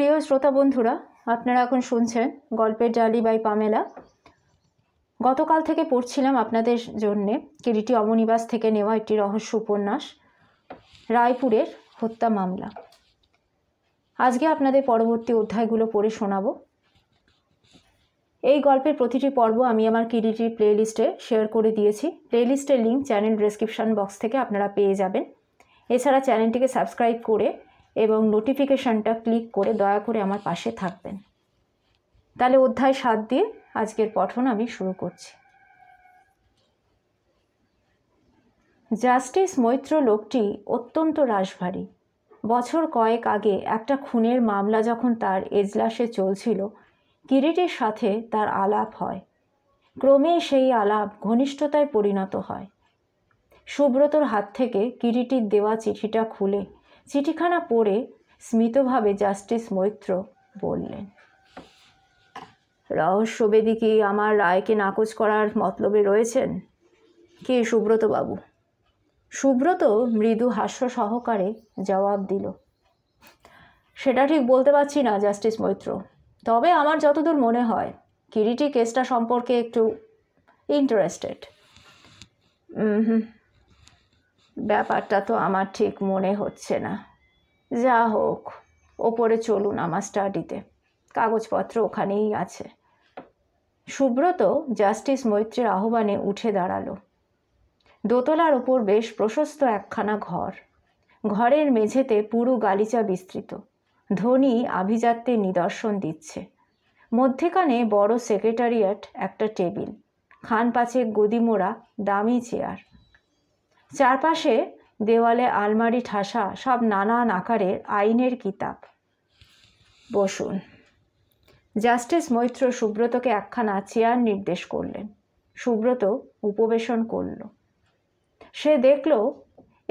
প্রিয় শ্রোতা বন্ধুরা আপনারা এখন শুনছেন গল্পের ডালি বাই পামেলা গতকাল থেকে পড়ছিলাম আপনাদের জন্যে কিরিটি অমনিবাস থেকে নেওয়া একটি রহস্য উপন্যাস রায়পুরের হত্যা মামলা আজকে আপনাদের পরবর্তী অধ্যায়গুলো পড়ে শোনাব এই গল্পের প্রতিটি পর্ব আমি আমার কিরিটির প্লেলিস্টে শেয়ার করে দিয়েছি প্লেলিস্টের লিঙ্ক চ্যানেল ডেসক্রিপশান বক্স থেকে আপনারা পেয়ে যাবেন এছাড়া চ্যানেলটিকে সাবস্ক্রাইব করে এবং নোটিফিকেশানটা ক্লিক করে দয়া করে আমার পাশে থাকবেন তাহলে অধ্যায় সাত দিয়ে আজকের পঠন আমি শুরু করছি জাস্টিস মৈত্র লোকটি অত্যন্ত রাশভারী বছর কয়েক আগে একটা খুনের মামলা যখন তার এজলাসে চলছিল কিরিটের সাথে তার আলাপ হয় ক্রমে সেই আলাপ ঘনিষ্ঠতায় পরিণত হয় সুব্রতর হাত থেকে কিরিটির দেওয়া চিঠিটা খুলে চিঠিখানা পড়ে স্মিতভাবে জাস্টিস মৈত্র বললেন রহস্যবেদী কি আমার রায়কে নাকচ করার মতলবে রয়েছেন কে সুব্রতবাবু সুব্রত মৃদু হাস্য সহকারে জবাব দিল সেটা ঠিক বলতে পারছি না জাস্টিস মৈত্র তবে আমার যতদূর মনে হয় কিরিটি কেসটা সম্পর্কে একটু ইন্টারেস্টেড হুম ব্যাপারটা তো আমার ঠিক মনে হচ্ছে না যা হোক ওপরে চলুন আমার স্টাডিতে কাগজপত্র ওখানেই আছে সুব্রত জাস্টিস মৈত্রীর আহ্বানে উঠে দাঁড়ালো দোতলার ওপর বেশ প্রশস্ত একখানা ঘর ঘরের মেঝেতে পুরু গালিচা বিস্তৃত ধনী আভিজাত্যের নিদর্শন দিচ্ছে মধ্যেখানে বড় সেক্রেটারিয়েট একটা টেবিল খান পাচেক গদিমোড়া দামি চেয়ার চারপাশে দেওয়ালে আলমারি ঠাসা সব নানান আকারের আইনের কিতাব বসুন জাস্টিস মৈত্র সুব্রতকে একখানা চেয়ার নির্দেশ করলেন সুব্রত উপবেশন করল সে দেখল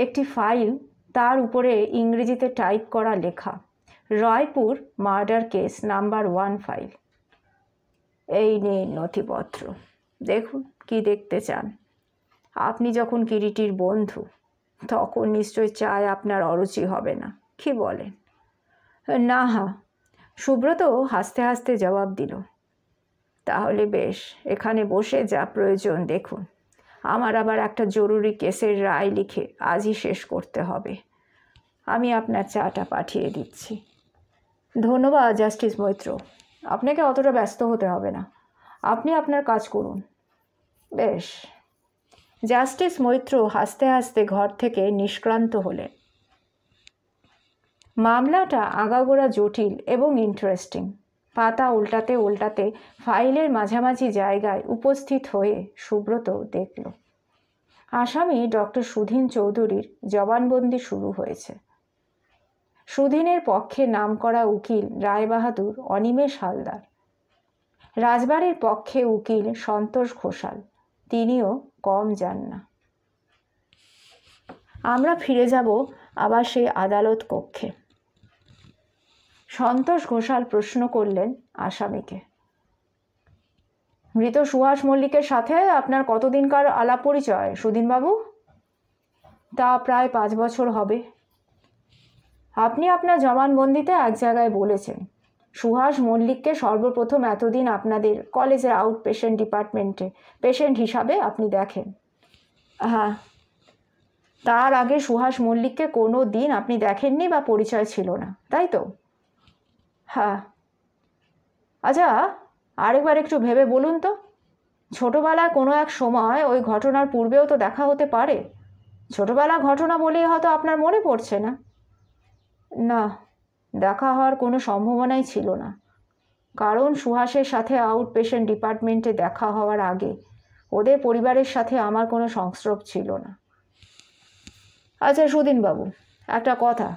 একটি ফাইল তার উপরে ইংরেজিতে টাইপ করা লেখা Raipur murder case number one file এই নিয়ে নথিপত্র দেখুন কি দেখতে চান আপনি যখন কিরিটির বন্ধু তখন নিশ্চয় চায় আপনার অরুচি হবে না কি বলেন না হা সুব্রত হাসতে হাসতে জবাব দিল তাহলে বেশ এখানে বসে যা প্রয়োজন দেখুন আমার আবার একটা জরুরি কেসের রায় লিখে আজই শেষ করতে হবে আমি আপনার চাটা পাঠিয়ে দিচ্ছি ধন্যবাদ জাস্টিস মৈত্র আপনাকে অতটা ব্যস্ত হতে হবে না আপনি আপনার কাজ করুন বেশ জাস্টিস মৈত্র হাসতে হাসতে ঘর থেকে নিষ্ক্রান্ত হলেন মামলাটা আগাগোড়া জটিল এবং ইন্টারেস্টিং পাতা উল্টাতে উল্টাতে ফাইলের মাঝামাঝি জায়গায় উপস্থিত হয়ে সুব্রত দেখল আসামি ডক্টর সুধীন চৌধুরীর জবানবন্দি শুরু হয়েছে সুধীনের পক্ষে নাম করা উকিল রায়বাহাদুর অনিমেষ হালদার রাজবাড়ির পক্ষে উকিল সন্তোষ ঘোষাল তিনিও কম যান না আমরা ফিরে যাব আবার সেই আদালত কক্ষে সন্তোষ ঘোষাল প্রশ্ন করলেন আসামিকে মৃত সুহাস মল্লিকের সাথে আপনার কতদিনকার আলাপ পরিচয় সুদিনবাবু তা প্রায় পাঁচ বছর হবে আপনি আপনার জবানবন্দিতে এক জায়গায় বলেছেন সুহাস মল্লিককে সর্বপ্রথম এতদিন আপনাদের কলেজের আউট পেশেন্ট ডিপার্টমেন্টে পেশেন্ট হিসাবে আপনি দেখেন হ্যাঁ তার আগে সুহাস মল্লিককে কোনো দিন আপনি দেখেননি বা পরিচয় ছিল না তাই তো হ্যাঁ আচ্ছা আরেকবার একটু ভেবে বলুন তো ছোটোবেলায় কোনো এক সময় ওই ঘটনার পূর্বেও তো দেখা হতে পারে ছোটোবেলা ঘটনা বলেই হয়তো আপনার মনে পড়ছে না না দেখা হওয়ার কোনো সম্ভাবনাই ছিল না কারণ সুহাসের সাথে আউট পেশেন্ট ডিপার্টমেন্টে দেখা হওয়ার আগে ওদের পরিবারের সাথে আমার কোনো সংস্রব ছিল না আচ্ছা সুদিনবাবু একটা কথা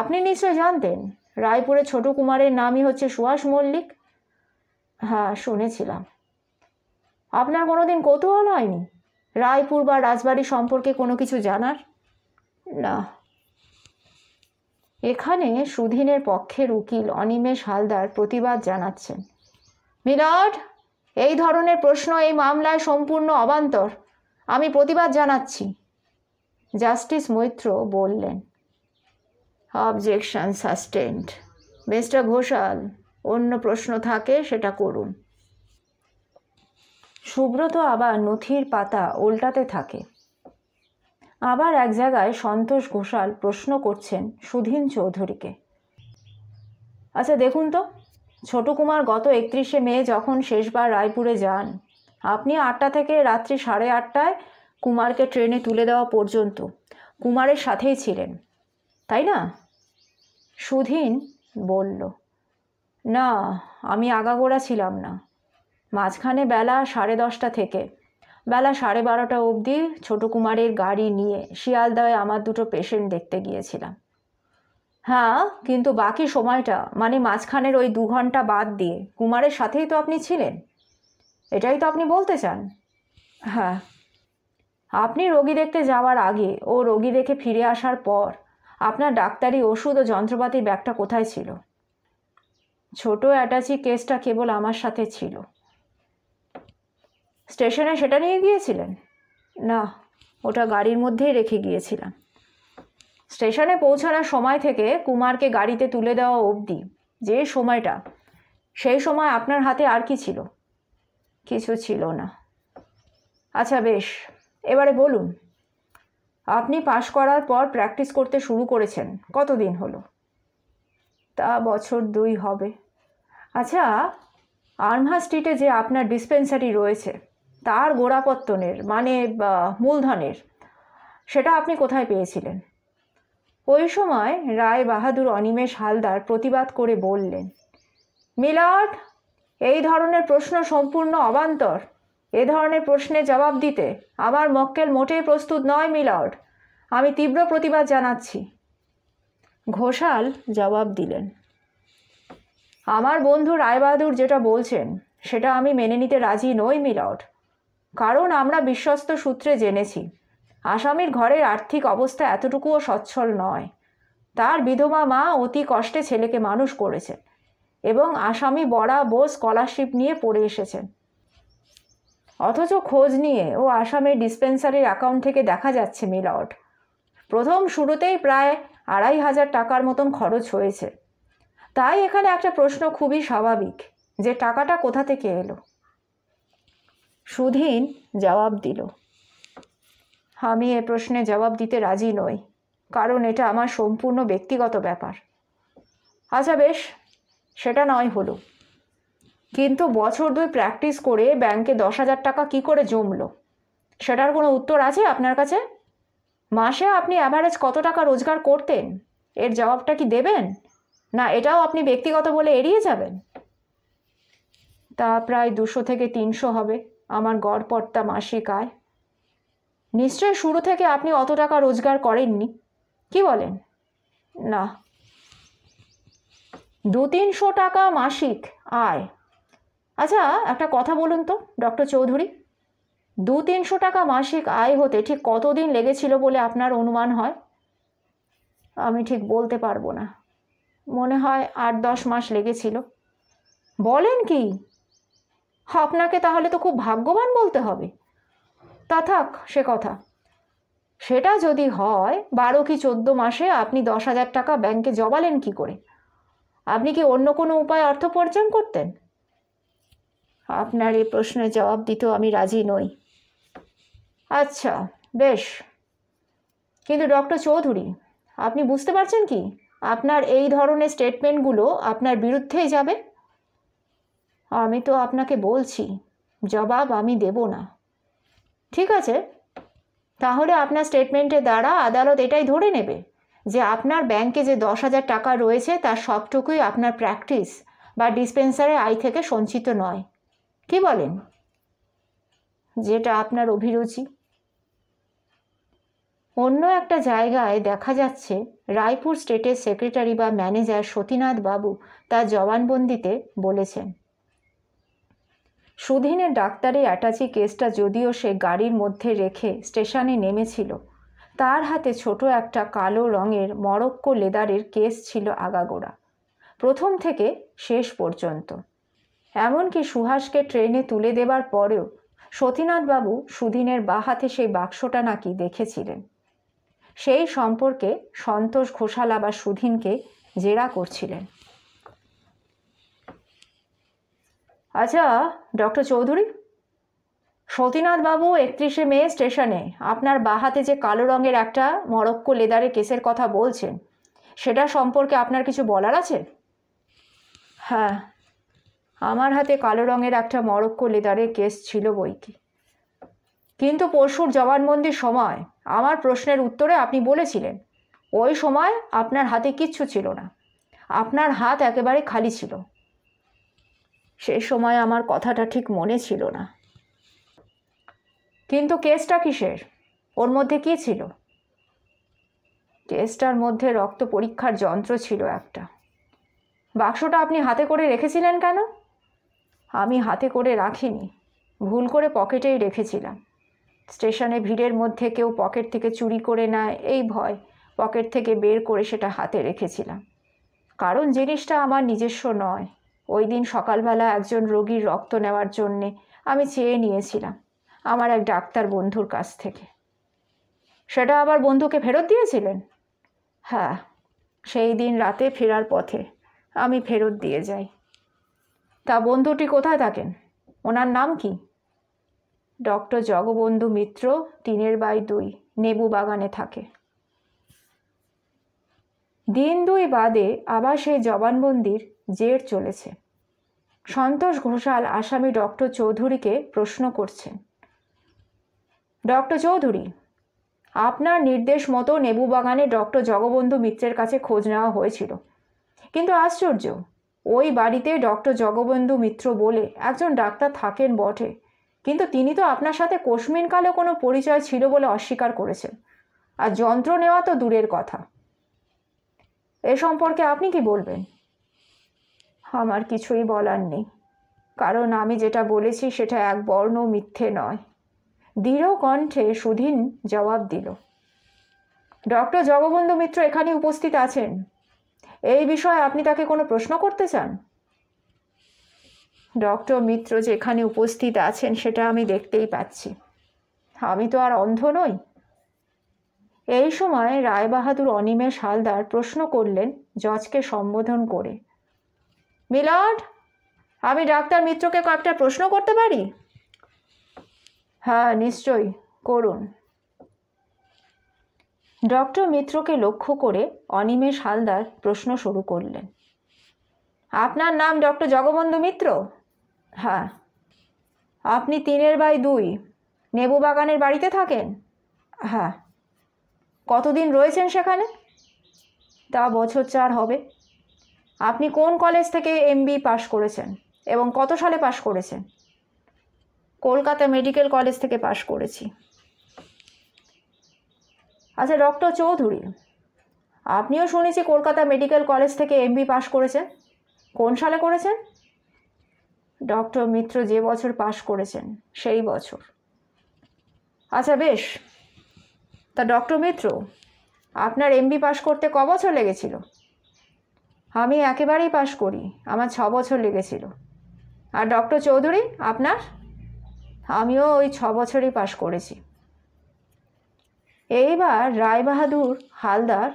আপনি নিশ্চয় জানতেন রায়পুরে ছোট কুমারের নামই হচ্ছে সুহাস মল্লিক হ্যাঁ শুনেছিলাম আপনার কোনো দিন কৌতূহল হয়নি রায়পুর বা রাজবাড়ি সম্পর্কে কোনো কিছু জানার না এখানে সুধীনের পক্ষের উকিল অনিমেষ হালদার প্রতিবাদ জানাচ্ছেন মিনট এই ধরনের প্রশ্ন এই মামলায় সম্পূর্ণ অবান্তর আমি প্রতিবাদ জানাচ্ছি জাস্টিস মৈত্র বললেন অবজেকশন সাস্টেন্ড মিস্টার ঘোষাল অন্য প্রশ্ন থাকে সেটা করুন সুব্রত আবার নথির পাতা উল্টাতে থাকে আবার এক জায়গায় সন্তোষ ঘোষাল প্রশ্ন করছেন সুধীন চৌধুরীকে আচ্ছা দেখুন তো ছোট কুমার গত একত্রিশে মে যখন শেষবার রায়পুরে যান আপনি আটটা থেকে রাত্রি সাড়ে আটটায় কুমারকে ট্রেনে তুলে দেওয়া পর্যন্ত কুমারের সাথেই ছিলেন তাই না সুধীন বলল না আমি আগাগোড়া ছিলাম না মাঝখানে বেলা সাড়ে দশটা থেকে বেলা সাড়ে বারোটা অবধি ছোটো কুমারের গাড়ি নিয়ে শিয়ালদায় আমার দুটো পেশেন্ট দেখতে গিয়েছিলাম হ্যাঁ কিন্তু বাকি সময়টা মানে মাঝখানের ওই দু ঘন্টা বাদ দিয়ে কুমারের সাথেই তো আপনি ছিলেন এটাই তো আপনি বলতে চান হ্যাঁ আপনি রোগী দেখতে যাওয়ার আগে ও রোগী দেখে ফিরে আসার পর আপনার ডাক্তারি ওষুধ ও যন্ত্রপাতির ব্যাগটা কোথায় ছিল ছোট অ্যাটাচি কেসটা কেবল আমার সাথে ছিল স্টেশনে সেটা নিয়ে গিয়েছিলেন না ওটা গাড়ির মধ্যেই রেখে গিয়েছিলাম স্টেশনে পৌঁছানোর সময় থেকে কুমারকে গাড়িতে তুলে দেওয়া অবধি যে সময়টা সেই সময় আপনার হাতে আর কি ছিল কিছু ছিল না আচ্ছা বেশ এবারে বলুন আপনি পাশ করার পর প্র্যাকটিস করতে শুরু করেছেন কতদিন হলো তা বছর দুই হবে আচ্ছা আর্মহা স্ট্রিটে যে আপনার ডিসপেন্সারি রয়েছে তার গোড়াপত্তনের মানে মূলধনের সেটা আপনি কোথায় পেয়েছিলেন ওই সময় রায় বাহাদুর অনিমেষ হালদার প্রতিবাদ করে বললেন মিলাট এই ধরনের প্রশ্ন সম্পূর্ণ অবান্তর এ ধরনের প্রশ্নের জবাব দিতে আমার মক্কেল মোটেই প্রস্তুত নয় মিলাট আমি তীব্র প্রতিবাদ জানাচ্ছি ঘোষাল জবাব দিলেন আমার বন্ধু রায়বাহাদুর যেটা বলছেন সেটা আমি মেনে নিতে রাজি নই মিলাট কারণ আমরা বিশ্বস্ত সূত্রে জেনেছি আসামির ঘরের আর্থিক অবস্থা এতটুকুও সচ্ছল নয় তার বিধবা মা অতি কষ্টে ছেলেকে মানুষ করেছে এবং আসামি বোস স্কলারশিপ নিয়ে পড়ে এসেছেন অথচ খোঁজ নিয়ে ও আসামের ডিসপেন্সারির অ্যাকাউন্ট থেকে দেখা যাচ্ছে মিলট প্রথম শুরুতেই প্রায় আড়াই হাজার টাকার মতন খরচ হয়েছে তাই এখানে একটা প্রশ্ন খুবই স্বাভাবিক যে টাকাটা কোথা থেকে এলো সুধীন জবাব দিল আমি এ প্রশ্নে জবাব দিতে রাজি নই কারণ এটা আমার সম্পূর্ণ ব্যক্তিগত ব্যাপার আচ্ছা বেশ সেটা নয় হলো কিন্তু বছর দুই প্র্যাকটিস করে ব্যাংকে দশ হাজার টাকা কি করে জমলো সেটার কোনো উত্তর আছে আপনার কাছে মাসে আপনি অ্যাভারেজ কত টাকা রোজগার করতেন এর জবাবটা কি দেবেন না এটাও আপনি ব্যক্তিগত বলে এড়িয়ে যাবেন তা প্রায় দুশো থেকে তিনশো হবে আমার গড়পর্তা মাসিক আয় নিশ্চয় শুরু থেকে আপনি অত টাকা রোজগার করেননি কি বলেন না দু তিনশো টাকা মাসিক আয় আচ্ছা একটা কথা বলুন তো ডক্টর চৌধুরী দু তিনশো টাকা মাসিক আয় হতে ঠিক কতদিন লেগেছিল বলে আপনার অনুমান হয় আমি ঠিক বলতে পারবো না মনে হয় আট দশ মাস লেগেছিল বলেন কি আপনাকে তাহলে তো খুব ভাগ্যবান বলতে হবে তা থাক সে কথা সেটা যদি হয় বারো কি চোদ্দ মাসে আপনি দশ হাজার টাকা ব্যাংকে জমালেন কি করে আপনি কি অন্য কোনো উপায় অর্থ উপার্জন করতেন আপনার এই প্রশ্নের জবাব দিতেও আমি রাজি নই আচ্ছা বেশ কিন্তু ডক্টর চৌধুরী আপনি বুঝতে পারছেন কি আপনার এই ধরনের স্টেটমেন্টগুলো আপনার বিরুদ্ধেই যাবে আমি তো আপনাকে বলছি জবাব আমি দেব না ঠিক আছে তাহলে আপনার স্টেটমেন্টের দ্বারা আদালত এটাই ধরে নেবে যে আপনার ব্যাংকে যে দশ হাজার টাকা রয়েছে তার সবটুকুই আপনার প্র্যাকটিস বা ডিসপেন্সারের আয় থেকে সঞ্চিত নয় কি বলেন যেটা আপনার অভিরুচি অন্য একটা জায়গায় দেখা যাচ্ছে রায়পুর স্টেটের সেক্রেটারি বা ম্যানেজার সতীনাথ বাবু তার জবানবন্দিতে বলেছেন সুধীনের ডাক্তারের অ্যাটাচি কেসটা যদিও সে গাড়ির মধ্যে রেখে স্টেশনে নেমেছিল তার হাতে ছোট একটা কালো রঙের মরক্কো লেদারের কেস ছিল আগাগোড়া প্রথম থেকে শেষ পর্যন্ত এমনকি সুহাসকে ট্রেনে তুলে দেবার পরেও সতীনাথবাবু সুধীনের বা হাতে সেই বাক্সটা নাকি দেখেছিলেন সেই সম্পর্কে সন্তোষ ঘোষাল আবার সুধীনকে জেরা করছিলেন আচ্ছা ডক্টর চৌধুরী সতীনাথবাবু একত্রিশে মে স্টেশনে আপনার বাহাতে যে কালো রঙের একটা মরক্কো লেদারের কেসের কথা বলছেন সেটা সম্পর্কে আপনার কিছু বলার আছে হ্যাঁ আমার হাতে কালো রঙের একটা মরক্কো লেদারের কেস ছিল বই কি কিন্তু পরশুর জবানবন্দির সময় আমার প্রশ্নের উত্তরে আপনি বলেছিলেন ওই সময় আপনার হাতে কিচ্ছু ছিল না আপনার হাত একেবারে খালি ছিল সে সময় আমার কথাটা ঠিক মনে ছিল না কিন্তু কেসটা কিসের ওর মধ্যে কী ছিল কেসটার মধ্যে রক্ত পরীক্ষার যন্ত্র ছিল একটা বাক্সটা আপনি হাতে করে রেখেছিলেন কেন আমি হাতে করে রাখিনি ভুল করে পকেটেই রেখেছিলাম স্টেশনে ভিড়ের মধ্যে কেউ পকেট থেকে চুরি করে নেয় এই ভয় পকেট থেকে বের করে সেটা হাতে রেখেছিলাম কারণ জিনিসটা আমার নিজস্ব নয় ওই দিন সকালবেলা একজন রোগীর রক্ত নেওয়ার জন্যে আমি চেয়ে নিয়েছিলাম আমার এক ডাক্তার বন্ধুর কাছ থেকে সেটা আবার বন্ধুকে ফেরত দিয়েছিলেন হ্যাঁ সেই দিন রাতে ফেরার পথে আমি ফেরত দিয়ে যাই তা বন্ধুটি কোথায় থাকেন ওনার নাম কি ডক্টর জগবন্ধু মিত্র তিনের বাই দুই নেবু বাগানে থাকে দিন দুই বাদে আবার সেই জবানবন্দির জের চলেছে সন্তোষ ঘোষাল আসামি ডক্টর চৌধুরীকে প্রশ্ন করছেন ডক্টর চৌধুরী আপনার নির্দেশ মতো নেবুবাগানে ডক্টর জগবন্ধু মিত্রের কাছে খোঁজ নেওয়া হয়েছিল কিন্তু আশ্চর্য ওই বাড়িতে ডক্টর জগবন্ধু মিত্র বলে একজন ডাক্তার থাকেন বটে কিন্তু তিনি তো আপনার সাথে কোষমিনকালে কোনো পরিচয় ছিল বলে অস্বীকার করেছেন আর যন্ত্র নেওয়া তো দূরের কথা এ সম্পর্কে আপনি কি বলবেন আমার কিছুই বলার নেই কারণ আমি যেটা বলেছি সেটা এক বর্ণ মিথ্যে নয় দৃঢ় কণ্ঠে সুধীন জবাব দিল ডক্টর জগবন্ধু মিত্র এখানে উপস্থিত আছেন এই বিষয়ে আপনি তাকে কোনো প্রশ্ন করতে চান ডক্টর মিত্র যেখানে উপস্থিত আছেন সেটা আমি দেখতেই পাচ্ছি আমি তো আর অন্ধ নই এই সময় রায়বাহাদুর অনিমেষ হালদার প্রশ্ন করলেন জজকে সম্বোধন করে মিলর্ড আমি ডাক্তার মিত্রকে কয়েকটা প্রশ্ন করতে পারি হ্যাঁ নিশ্চয়ই করুন ডক্টর মিত্রকে লক্ষ্য করে অনিমেষ হালদার প্রশ্ন শুরু করলেন আপনার নাম ডক্টর জগবন্ধু মিত্র হ্যাঁ আপনি তিনের বাই দুই নেবু বাগানের বাড়িতে থাকেন হ্যাঁ কতদিন রয়েছেন সেখানে তা বছর চার হবে আপনি কোন কলেজ থেকে এমবি পাশ করেছেন এবং কত সালে পাশ করেছেন কলকাতা মেডিকেল কলেজ থেকে পাশ করেছি আচ্ছা ডক্টর চৌধুরী আপনিও শুনেছি কলকাতা মেডিকেল কলেজ থেকে এমবি পাশ করেছেন কোন সালে করেছেন ডক্টর মিত্র যে বছর পাশ করেছেন সেই বছর আচ্ছা বেশ তা ডক্টর মিত্র আপনার এমবি পাশ করতে ক বছর লেগেছিল আমি একেবারেই পাশ করি আমার ছ বছর লেগেছিল আর ডক্টর চৌধুরী আপনার আমিও ওই ছ বছরই পাশ করেছি এইবার রায়বাহাদুর হালদার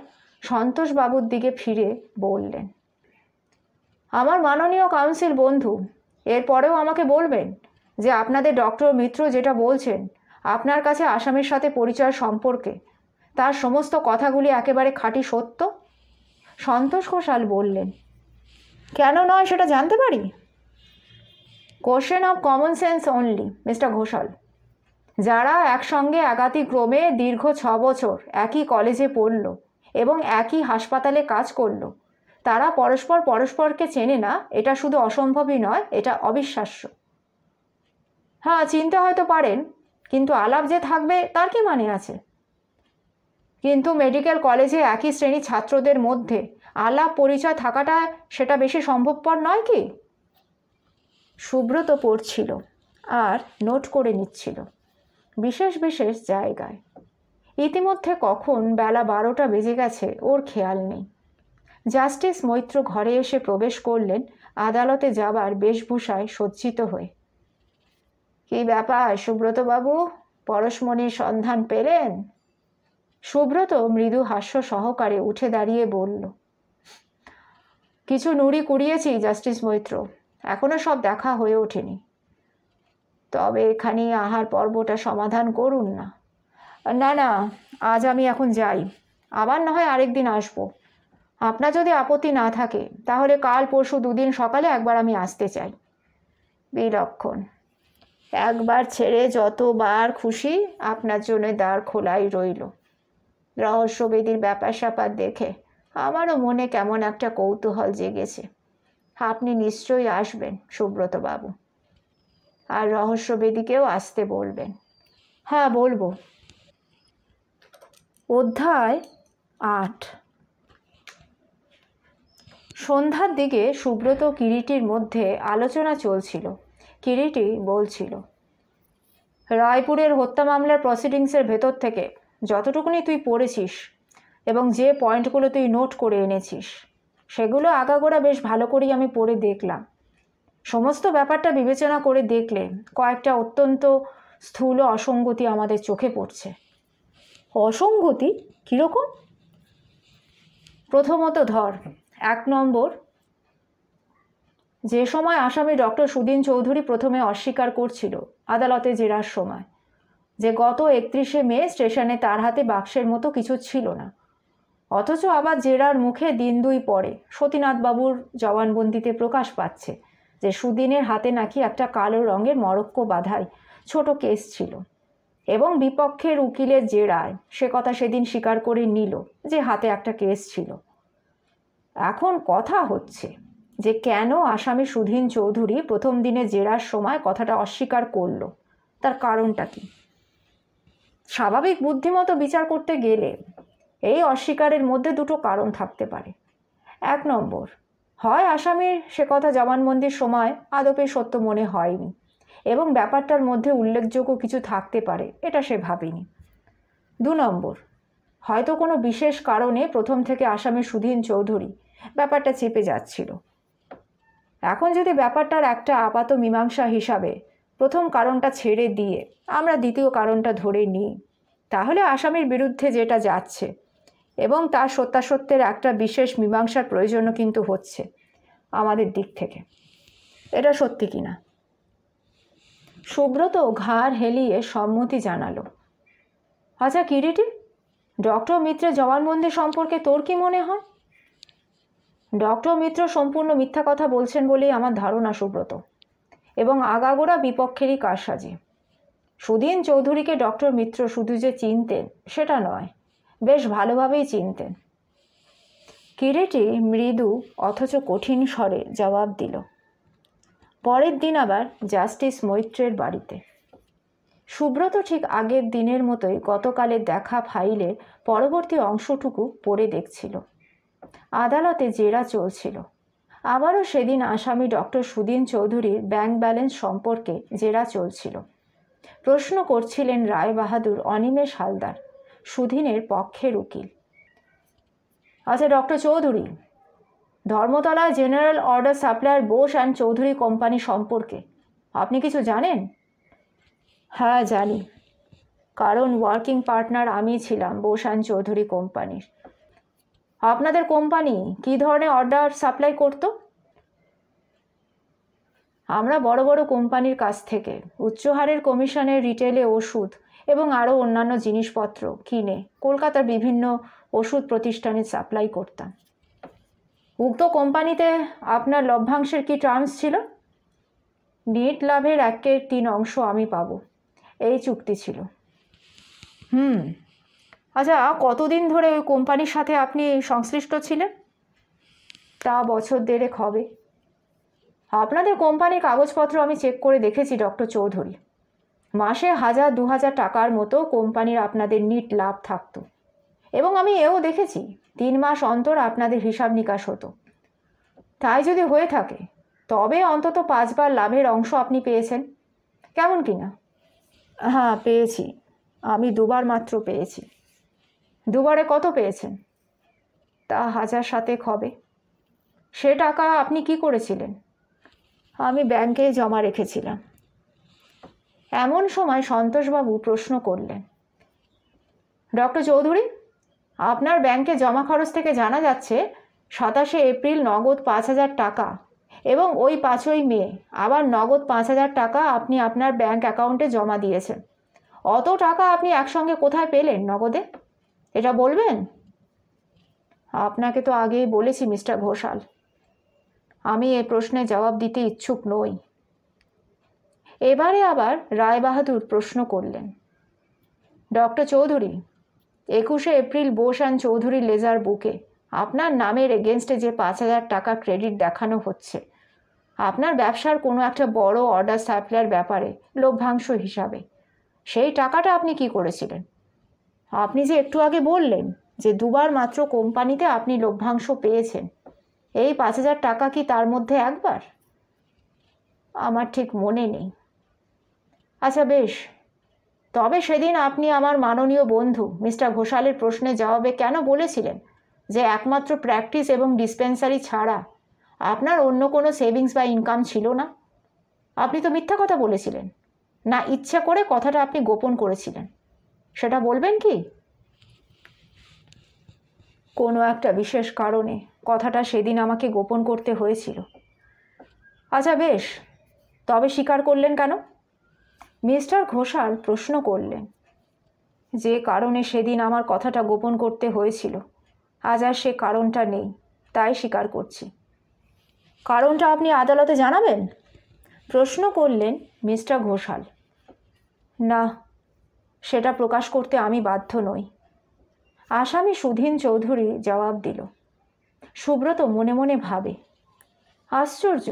সন্তোষবাবুর দিকে ফিরে বললেন আমার মাননীয় কাউন্সিল বন্ধু এরপরেও আমাকে বলবেন যে আপনাদের ডক্টর মিত্র যেটা বলছেন আপনার কাছে আসামির সাথে পরিচয় সম্পর্কে তার সমস্ত কথাগুলি একেবারে খাঁটি সত্য সন্তোষ ঘোষাল বললেন কেন নয় সেটা জানতে পারি question of common sense only mister Ghoshal যারা একসঙ্গে একাতি ক্রমে দীর্ঘ ছ বছর একই কলেজে পড়ল এবং একই হাসপাতালে কাজ করল তারা পরস্পর পরস্পরকে চেনে না এটা শুধু অসম্ভবই নয় এটা অবিশ্বাস্য হ্যাঁ চিনতে হয়তো পারেন কিন্তু আলাপ যে থাকবে তার কি মানে আছে কিন্তু মেডিকেল কলেজে একই শ্রেণীর ছাত্রদের মধ্যে আলাপ পরিচয় থাকাটা সেটা বেশি সম্ভবপর নয় কি সুব্রত পড়ছিল আর নোট করে নিচ্ছিল বিশেষ বিশেষ জায়গায় ইতিমধ্যে কখন বেলা বারোটা বেজে গেছে ওর খেয়াল নেই জাস্টিস মৈত্র ঘরে এসে প্রবেশ করলেন আদালতে যাবার বেশভূষায় সজ্জিত হয়ে কি ব্যাপার সুব্রতবাবু পরশমণির সন্ধান পেলেন সুব্রত মৃদু হাস্য সহকারে উঠে দাঁড়িয়ে বলল কিছু নুড়ি কুড়িয়েছি জাস্টিস মৈত্র এখনও সব দেখা হয়ে ওঠেনি তবে এখানে আহার পর্বটা সমাধান করুন না না না আজ আমি এখন যাই আবার না হয় আরেক দিন আসবো আপনার যদি আপত্তি না থাকে তাহলে কাল পরশু দুদিন সকালে একবার আমি আসতে চাই বিলক্ষণ একবার ছেড়ে যতবার খুশি আপনার জন্য দ্বার খোলাই রইল রহস্যবেদীর ব্যাপার স্যাপার দেখে আমারও মনে কেমন একটা কৌতূহল জেগেছে আপনি নিশ্চয়ই আসবেন সুব্রতবাবু আর রহস্যবেদীকেও আসতে বলবেন হ্যাঁ বলবো অধ্যায় আট সন্ধ্যার দিকে সুব্রত কিরিটির মধ্যে আলোচনা চলছিল কিরিটি বলছিল রায়পুরের হত্যা মামলার প্রসিডিংসের ভেতর থেকে যতটুকুনি তুই পড়েছিস এবং যে পয়েন্টগুলো তুই নোট করে এনেছিস সেগুলো আগাগোড়া বেশ ভালো করেই আমি পড়ে দেখলাম সমস্ত ব্যাপারটা বিবেচনা করে দেখলে কয়েকটা অত্যন্ত স্থূল অসঙ্গতি আমাদের চোখে পড়ছে অসঙ্গতি কীরকম প্রথমত ধর এক নম্বর যে সময় আসামি ডক্টর সুদিন চৌধুরী প্রথমে অস্বীকার করছিল আদালতে জেরার সময় যে গত একত্রিশে মে স্টেশনে তার হাতে বাক্সের মতো কিছু ছিল না অথচ আবার জেরার মুখে দিন দুই পরে সতীনাথবাবুর জবানবন্দিতে প্রকাশ পাচ্ছে যে সুদিনের হাতে নাকি একটা কালো রঙের মরক্কো বাধাই ছোট কেস ছিল এবং বিপক্ষের উকিলের জেরায় সে কথা সেদিন স্বীকার করে নিল যে হাতে একটা কেস ছিল এখন কথা হচ্ছে যে কেন আসামি সুধীন চৌধুরী প্রথম দিনে জেরার সময় কথাটা অস্বীকার করল তার কারণটা কি স্বাভাবিক বুদ্ধিমতো বিচার করতে গেলে এই অস্বীকারের মধ্যে দুটো কারণ থাকতে পারে এক নম্বর হয় আসামির সে কথা জবানবন্দির সময় আদপে সত্য মনে হয়নি এবং ব্যাপারটার মধ্যে উল্লেখযোগ্য কিছু থাকতে পারে এটা সে ভাবিনি দু নম্বর হয়তো কোনো বিশেষ কারণে প্রথম থেকে আসামি সুধীন চৌধুরী ব্যাপারটা চেপে যাচ্ছিল এখন যদি ব্যাপারটার একটা আপাত মীমাংসা হিসাবে প্রথম কারণটা ছেড়ে দিয়ে আমরা দ্বিতীয় কারণটা ধরে নিই তাহলে আসামির বিরুদ্ধে যেটা যাচ্ছে এবং তার সত্যাসত্যের একটা বিশেষ মীমাংসার প্রয়োজনও কিন্তু হচ্ছে আমাদের দিক থেকে এটা সত্যি কি না সুব্রত ঘাড় হেলিয়ে সম্মতি জানালো আচ্ছা কিরিটি ডক্টর মিত্রের জবানবন্দি সম্পর্কে তোর কি মনে হয় ডক্টর মিত্র সম্পূর্ণ মিথ্যা কথা বলছেন বলেই আমার ধারণা সুব্রত এবং আগাগোড়া বিপক্ষেরই কারসাজি সুদিন চৌধুরীকে ডক্টর মিত্র শুধু যে চিনতেন সেটা নয় বেশ ভালোভাবেই চিনতেন কিরেটি মৃদু অথচ কঠিন স্বরে জবাব দিল পরের দিন আবার জাস্টিস মৈত্রের বাড়িতে সুব্রত ঠিক আগের দিনের মতোই গতকালের দেখা ফাইলের পরবর্তী অংশটুকু পড়ে দেখছিল আদালতে জেরা চলছিল আবারও সেদিন আসামি ডক্টর সুদিন চৌধুরীর ব্যাংক ব্যালেন্স সম্পর্কে জেরা চলছিল প্রশ্ন করছিলেন রায় বাহাদুর অনিমেষ হালদার সুধীনের পক্ষের উকিল আচ্ছা doctor Chowdhury Dharmatala general order supplier Bose and Chowdhury company সম্পর্কে আপনি কিছু জানেন হ্যাঁ জানি কারণ ওয়ার্কিং পার্টনার আমি ছিলাম বোস অ্যান্ড চৌধুরী কোম্পানির আপনাদের কোম্পানি কি ধরনের অর্ডার সাপ্লাই করত আমরা বড় বড় কোম্পানির কাছ থেকে উচ্চহারের কমিশনের রিটেলে ওষুধ এবং আরও অন্যান্য জিনিসপত্র কিনে কলকাতার বিভিন্ন ওষুধ প্রতিষ্ঠানে সাপ্লাই করতাম উক্ত কোম্পানিতে আপনার লভ্যাংশের কি টার্মস ছিল নেট লাভের একের তিন অংশ আমি পাব এই চুক্তি ছিল হুম আচ্ছা কতদিন ধরে ওই কোম্পানির সাথে আপনি সংশ্লিষ্ট ছিলেন তা বছর দেড়েক হবে আপনাদের কোম্পানির কাগজপত্র আমি চেক করে দেখেছি ডক্টর চৌধুরী মাসে হাজার দু হাজার টাকার মতো কোম্পানির আপনাদের নিট লাভ থাকত এবং আমি এও দেখেছি তিন মাস অন্তর আপনাদের হিসাব নিকাশ হতো তাই যদি হয়ে থাকে তবে অন্তত পাঁচবার লাভের অংশ আপনি পেয়েছেন কেমন কি না হ্যাঁ পেয়েছি আমি দুবার মাত্র পেয়েছি দুবারে কত পেয়েছেন তা হাজার সাতেক হবে সে টাকা আপনি কি করেছিলেন আমি ব্যাংকে জমা রেখেছিলাম এমন সময় সন্তোষবাবু প্রশ্ন করলেন ডক্টর চৌধুরী আপনার ব্যাংকে জমা খরচ থেকে জানা যাচ্ছে সাতাশে এপ্রিল নগদ পাঁচ হাজার টাকা এবং ওই পাঁচই মে আবার নগদ পাঁচ হাজার টাকা আপনি আপনার ব্যাংক অ্যাকাউন্টে জমা দিয়েছেন অত টাকা আপনি একসঙ্গে কোথায় পেলেন নগদে এটা বলবেন আপনাকে তো আগেই বলেছি মিস্টার ঘোষাল আমি এ প্রশ্নে জবাব দিতে ইচ্ছুক নই এবারে আবার রায়বাহাদুর প্রশ্ন করলেন ডক্টর চৌধুরী একুশে এপ্রিল বোসান চৌধুরী লেজার বুকে আপনার নামের এগেনস্টে যে পাঁচ হাজার টাকা ক্রেডিট দেখানো হচ্ছে আপনার ব্যবসার কোনো একটা বড় অর্ডার সাপ্লাইয়ের ব্যাপারে লভ্যাংশ হিসাবে সেই টাকাটা আপনি কি করেছিলেন আপনি যে একটু আগে বললেন যে দুবার মাত্র কোম্পানিতে আপনি লভ্যাংশ পেয়েছেন এই পাঁচ হাজার টাকা কি তার মধ্যে একবার আমার ঠিক মনে নেই আচ্ছা বেশ তবে সেদিন আপনি আমার মাননীয় বন্ধু মিস্টার ঘোষালের প্রশ্নে জবাবে কেন বলেছিলেন যে একমাত্র প্র্যাকটিস এবং ডিসপেন্সারি ছাড়া আপনার অন্য কোনো সেভিংস বা ইনকাম ছিল না আপনি তো মিথ্যা কথা বলেছিলেন না ইচ্ছা করে কথাটা আপনি গোপন করেছিলেন সেটা বলবেন কি কোনো একটা বিশেষ কারণে কথাটা সেদিন আমাকে গোপন করতে হয়েছিল আচ্ছা বেশ তবে স্বীকার করলেন কেন মিস্টার ঘোষাল প্রশ্ন করলেন যে কারণে সেদিন আমার কথাটা গোপন করতে হয়েছিল আজ আর সে কারণটা নেই তাই স্বীকার করছি কারণটা আপনি আদালতে জানাবেন প্রশ্ন করলেন মিস্টার ঘোষাল না সেটা প্রকাশ করতে আমি বাধ্য নই আসামি সুধীন চৌধুরী জবাব দিল সুব্রত মনে মনে ভাবে আশ্চর্য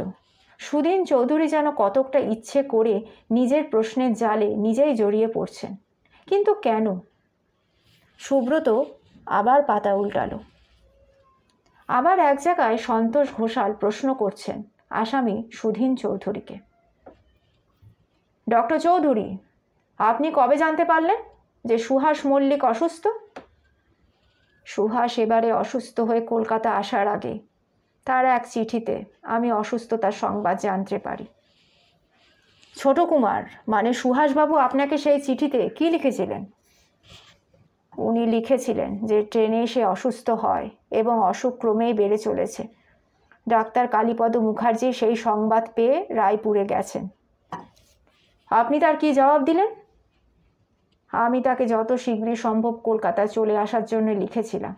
সুধীন চৌধুরী যেন কতকটা ইচ্ছে করে নিজের প্রশ্নের জালে নিজেই জড়িয়ে পড়ছেন কিন্তু কেন সুব্রত আবার পাতা উল্টালো আবার এক জায়গায় সন্তোষ ঘোষাল প্রশ্ন করছেন আসামি সুধীন চৌধুরীকে ডক্টর চৌধুরী আপনি কবে জানতে পারলেন যে সুহাস মল্লিক অসুস্থ সুহাস এবারে অসুস্থ হয়ে কলকাতা আসার আগে তার এক চিঠিতে আমি অসুস্থতার সংবাদ জানতে পারি ছোট কুমার মানে সুহাসবাবু আপনাকে সেই চিঠিতে কি লিখেছিলেন উনি লিখেছিলেন যে ট্রেনে সে অসুস্থ হয় এবং অসুখ ক্রমেই বেড়ে চলেছে ডাক্তার কালীপদ মুখার্জি সেই সংবাদ পেয়ে রায়পুরে গেছেন আপনি তার কি জবাব দিলেন আমি তাকে যত শীঘ্রই সম্ভব কলকাতায় চলে আসার জন্য লিখেছিলাম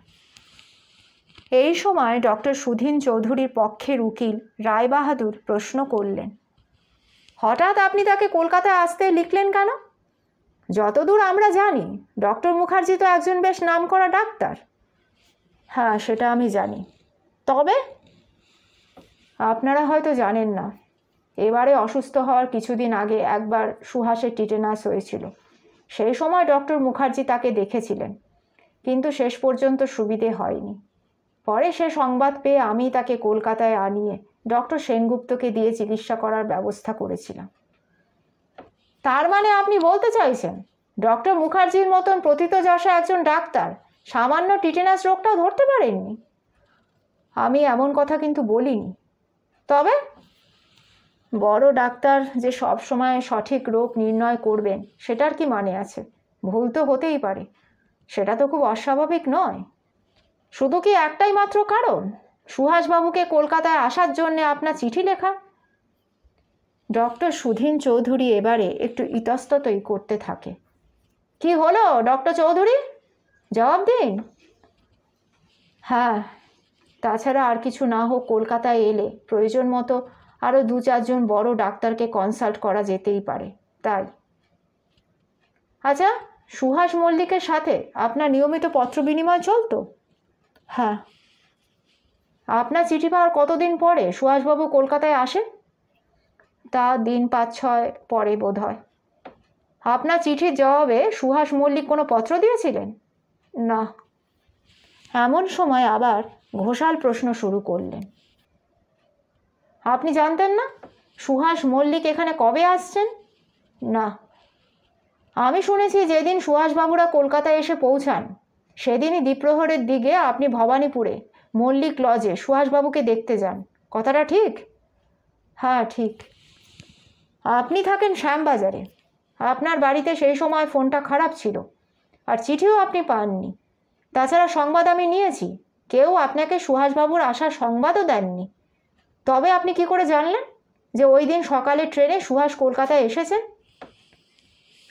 এই সময় ডক্টর সুধীন চৌধুরীর পক্ষের উকিল রায়বাহাদুর প্রশ্ন করলেন হঠাৎ আপনি তাকে কলকাতায় আসতে লিখলেন কেন যতদূর আমরা জানি ডক্টর মুখার্জি তো একজন বেশ নাম করা ডাক্তার হ্যাঁ সেটা আমি জানি তবে আপনারা হয়তো জানেন না এবারে অসুস্থ হওয়ার কিছুদিন আগে একবার সুহাসের টিটেনাস হয়েছিল সেই সময় ডক্টর মুখার্জি তাকে দেখেছিলেন কিন্তু শেষ পর্যন্ত সুবিধে হয়নি পরে সে সংবাদ পেয়ে আমি তাকে কলকাতায় আনিয়ে ডক্টর সেনগুপ্তকে দিয়ে চিকিৎসা করার ব্যবস্থা করেছিলাম তার মানে আপনি বলতে চাইছেন ডক্টর মুখার্জির মতন যশা একজন ডাক্তার সামান্য টিটেনাস রোগটাও ধরতে পারেননি আমি এমন কথা কিন্তু বলিনি তবে বড় ডাক্তার যে সব সময় সঠিক রোগ নির্ণয় করবেন সেটার কি মানে আছে ভুল তো হতেই পারে সেটা তো খুব অস্বাভাবিক নয় শুধু কি একটাই মাত্র কারণ সুহাসবাবুকে কলকাতায় আসার জন্যে আপনার চিঠি লেখা ডক্টর সুধীন চৌধুরী এবারে একটু ইতস্ততই করতে থাকে কি হলো ডক্টর চৌধুরী জবাব দিন হ্যাঁ তাছাড়া আর কিছু না হোক কলকাতায় এলে প্রয়োজন মতো আরও দু চারজন বড় ডাক্তারকে কনসাল্ট করা যেতেই পারে তাই আচ্ছা সুহাস মল্লিকের সাথে আপনার নিয়মিত পত্র বিনিময় চলতো হ্যাঁ আপনার চিঠি পাওয়ার কতদিন পরে সুহাসবাবু কলকাতায় আসে তা দিন পাঁচ ছয় পরে বোধ হয় আপনার চিঠির জবাবে সুহাস মল্লিক কোনো পত্র দিয়েছিলেন না এমন সময় আবার ঘোষাল প্রশ্ন শুরু করলেন আপনি জানতেন না সুহাস মল্লিক এখানে কবে আসছেন না আমি শুনেছি যেদিন সুহাসবাবুরা কলকাতায় এসে পৌঁছান সেদিনই দ্বীপ্রহরের দিকে আপনি ভবানীপুরে মল্লিক লজে সুহাসবাবুকে দেখতে যান কথাটা ঠিক হ্যাঁ ঠিক আপনি থাকেন শ্যামবাজারে আপনার বাড়িতে সেই সময় ফোনটা খারাপ ছিল আর চিঠিও আপনি পাননি তাছাড়া সংবাদ আমি নিয়েছি কেউ আপনাকে সুহাসবাবুর আসার সংবাদও দেননি তবে আপনি কি করে জানলেন যে ওই দিন সকালে ট্রেনে সুহাস কলকাতায় এসেছে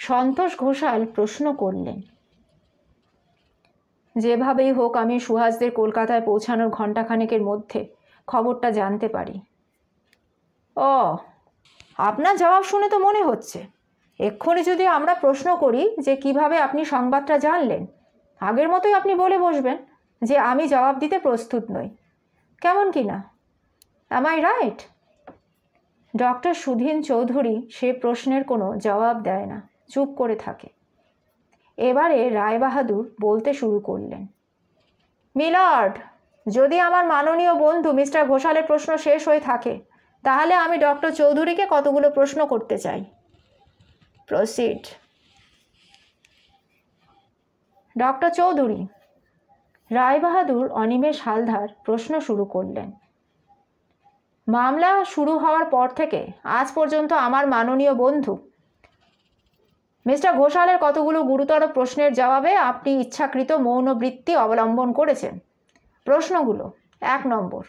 সন্তোষ ঘোষাল প্রশ্ন করলেন যেভাবেই হোক আমি সুহাসদের কলকাতায় পৌঁছানোর ঘণ্টাখানেকের মধ্যে খবরটা জানতে পারি ও আপনার জবাব শুনে তো মনে হচ্ছে এক্ষুনি যদি আমরা প্রশ্ন করি যে কিভাবে আপনি সংবাদটা জানলেন আগের মতোই আপনি বলে বসবেন যে আমি জবাব দিতে প্রস্তুত নই কেমন কি না am I right doctor Sudhin Chowdhury সে প্রশ্নের কোনো জবাব দেয় না চুপ করে থাকে এবারে রায়বাহাদুর বলতে শুরু করলেন মিলর্ড যদি আমার মাননীয় বন্ধু মিস্টার ঘোষালের প্রশ্ন শেষ হয়ে থাকে তাহলে আমি ডক্টর চৌধুরীকে কতগুলো প্রশ্ন করতে চাই প্রসিড ডক্টর চৌধুরী রায়বাহাদুর অনিমেষ হালধার প্রশ্ন শুরু করলেন মামলা শুরু হওয়ার পর থেকে আজ পর্যন্ত আমার মাননীয় বন্ধু মিস্টার ঘোষালের কতগুলো গুরুতর প্রশ্নের জবাবে আপনি ইচ্ছাকৃত মৌনবৃত্তি অবলম্বন করেছেন প্রশ্নগুলো এক নম্বর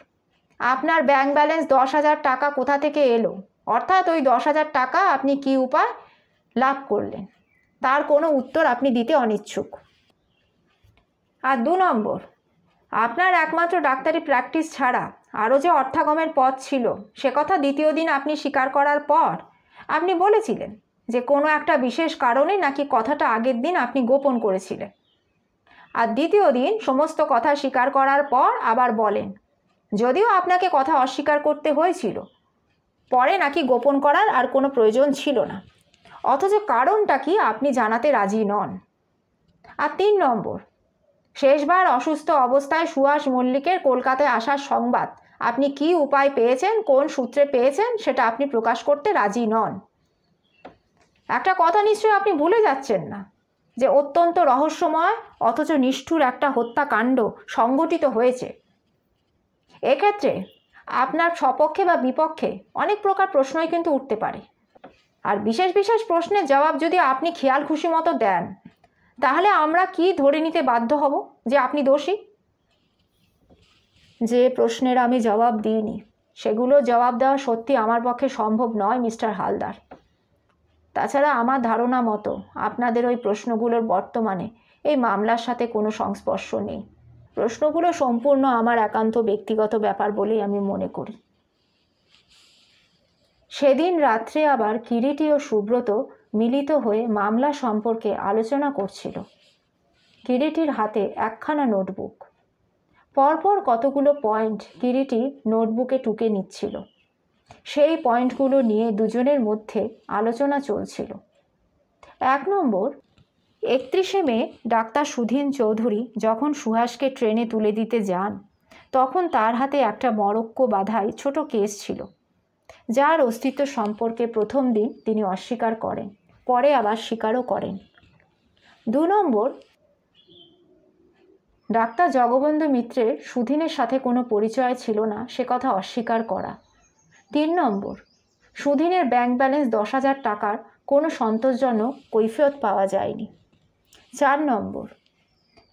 আপনার ব্যাংক ব্যালেন্স দশ হাজার টাকা কোথা থেকে এলো অর্থাৎ ওই দশ হাজার টাকা আপনি কি উপায় লাভ করলেন তার কোনো উত্তর আপনি দিতে অনিচ্ছুক আর দু নম্বর আপনার একমাত্র ডাক্তারি প্র্যাকটিস ছাড়া আরও যে অর্থাগমের পথ ছিল সে কথা দ্বিতীয় দিন আপনি স্বীকার করার পর আপনি বলেছিলেন যে কোনো একটা বিশেষ কারণে নাকি কথাটা আগের দিন আপনি গোপন করেছিলেন আর দ্বিতীয় দিন সমস্ত কথা স্বীকার করার পর আবার বলেন যদিও আপনাকে কথা অস্বীকার করতে হয়েছিল পরে নাকি গোপন করার আর কোনো প্রয়োজন ছিল না অথচ কারণটা কি আপনি জানাতে রাজি নন আর তিন নম্বর শেষবার অসুস্থ অবস্থায় সুহাস মল্লিকের কলকাতায় আসার সংবাদ আপনি কি উপায় পেয়েছেন কোন সূত্রে পেয়েছেন সেটা আপনি প্রকাশ করতে রাজি নন একটা কথা নিশ্চয়ই আপনি ভুলে যাচ্ছেন না যে অত্যন্ত রহস্যময় অথচ নিষ্ঠুর একটা হত্যাকাণ্ড সংগঠিত হয়েছে এক্ষেত্রে আপনার স্বপক্ষে বা বিপক্ষে অনেক প্রকার প্রশ্নই কিন্তু উঠতে পারে আর বিশেষ বিশেষ প্রশ্নের জবাব যদি আপনি খেয়াল খুশি মতো দেন তাহলে আমরা কি ধরে নিতে বাধ্য হব যে আপনি দোষী যে প্রশ্নের আমি জবাব দিইনি সেগুলো জবাব দেওয়া সত্যি আমার পক্ষে সম্ভব নয় মিস্টার হালদার তাছাড়া আমার ধারণা মতো আপনাদের ওই প্রশ্নগুলোর বর্তমানে এই মামলার সাথে কোনো সংস্পর্শ নেই প্রশ্নগুলো সম্পূর্ণ আমার একান্ত ব্যক্তিগত ব্যাপার বলেই আমি মনে করি সেদিন রাত্রে আবার কিরিটি ও সুব্রত মিলিত হয়ে মামলা সম্পর্কে আলোচনা করছিল কিরিটির হাতে একখানা নোটবুক পরপর কতগুলো পয়েন্ট কিরিটি নোটবুকে টুকে নিচ্ছিল সেই পয়েন্টগুলো নিয়ে দুজনের মধ্যে আলোচনা চলছিল এক নম্বর একত্রিশে মে ডাক্তার সুধীন চৌধুরী যখন সুহাসকে ট্রেনে তুলে দিতে যান তখন তার হাতে একটা মরক্কো বাধাই ছোট কেস ছিল যার অস্তিত্ব সম্পর্কে প্রথম দিন তিনি অস্বীকার করেন পরে আবার স্বীকারও করেন দু নম্বর ডাক্তার জগবন্ধু মিত্রের সুধীনের সাথে কোনো পরিচয় ছিল না সে কথা অস্বীকার করা তিন নম্বর সুধীনের ব্যাংক ব্যালেন্স দশ হাজার টাকার কোনো সন্তোষজনক কৈফিয়ত পাওয়া যায়নি চার নম্বর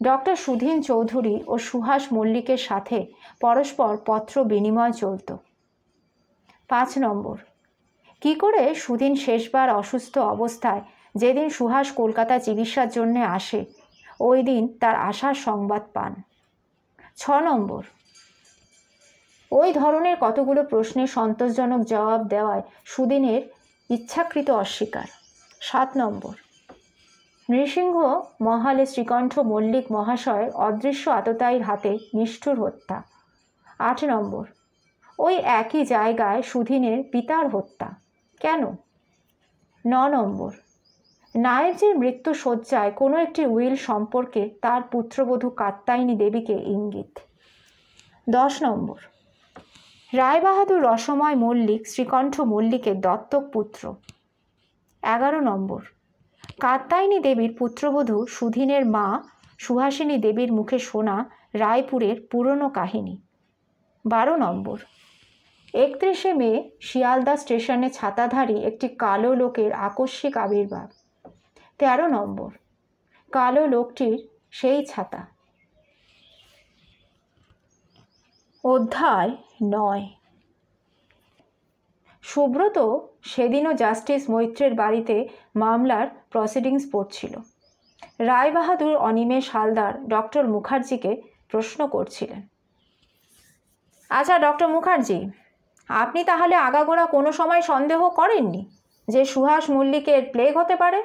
ডক্টর সুধীন চৌধুরী ও সুহাস মল্লিকের সাথে পরস্পর পত্র বিনিময় চলত পাঁচ নম্বর কি করে সুদিন শেষবার অসুস্থ অবস্থায় যেদিন সুহাস কলকাতা চিকিৎসার জন্য আসে ওই দিন তার আসার সংবাদ পান ছ নম্বর ওই ধরনের কতগুলো প্রশ্নে সন্তোষজনক জবাব দেওয়ায় সুদিনের ইচ্ছাকৃত অস্বীকার সাত নম্বর নৃসিংহ মহালে শ্রীকণ্ঠ মল্লিক মহাশয়ের অদৃশ্য আততায়ীর হাতে নিষ্ঠুর হত্যা আট নম্বর ওই একই জায়গায় সুধীনের পিতার হত্যা কেন ন নম্বর নায়েবজির মৃত্যু শয্যায় কোনো একটি উইল সম্পর্কে তার পুত্রবধূ কাত্তায়নী দেবীকে ইঙ্গিত দশ নম্বর রায়বাহাদুর রসময় মল্লিক শ্রীকণ্ঠ মল্লিকের দত্তক পুত্র এগারো নম্বর কাত্তায়নী দেবীর পুত্রবধূ সুধীনের মা সুহাসিনী দেবীর মুখে শোনা রায়পুরের পুরনো কাহিনী বারো নম্বর একত্রিশে মে শিয়ালদা স্টেশনে ছাতাধারী একটি কালো লোকের আকস্মিক আবির্ভাব তেরো নম্বর কালো লোকটির সেই ছাতা অধ্যায় নয় সুব্রত সেদিনও জাস্টিস মৈত্রের বাড়িতে মামলার প্রসিডিংস পড়ছিল রায়বাহাদুর অনিমেষ হালদার ডক্টর মুখার্জিকে প্রশ্ন করছিলেন আচ্ছা ডক্টর মুখার্জি আপনি তাহলে আগাগোড়া কোনো সময় সন্দেহ করেননি যে সুহাস মল্লিকের প্লেগ হতে পারে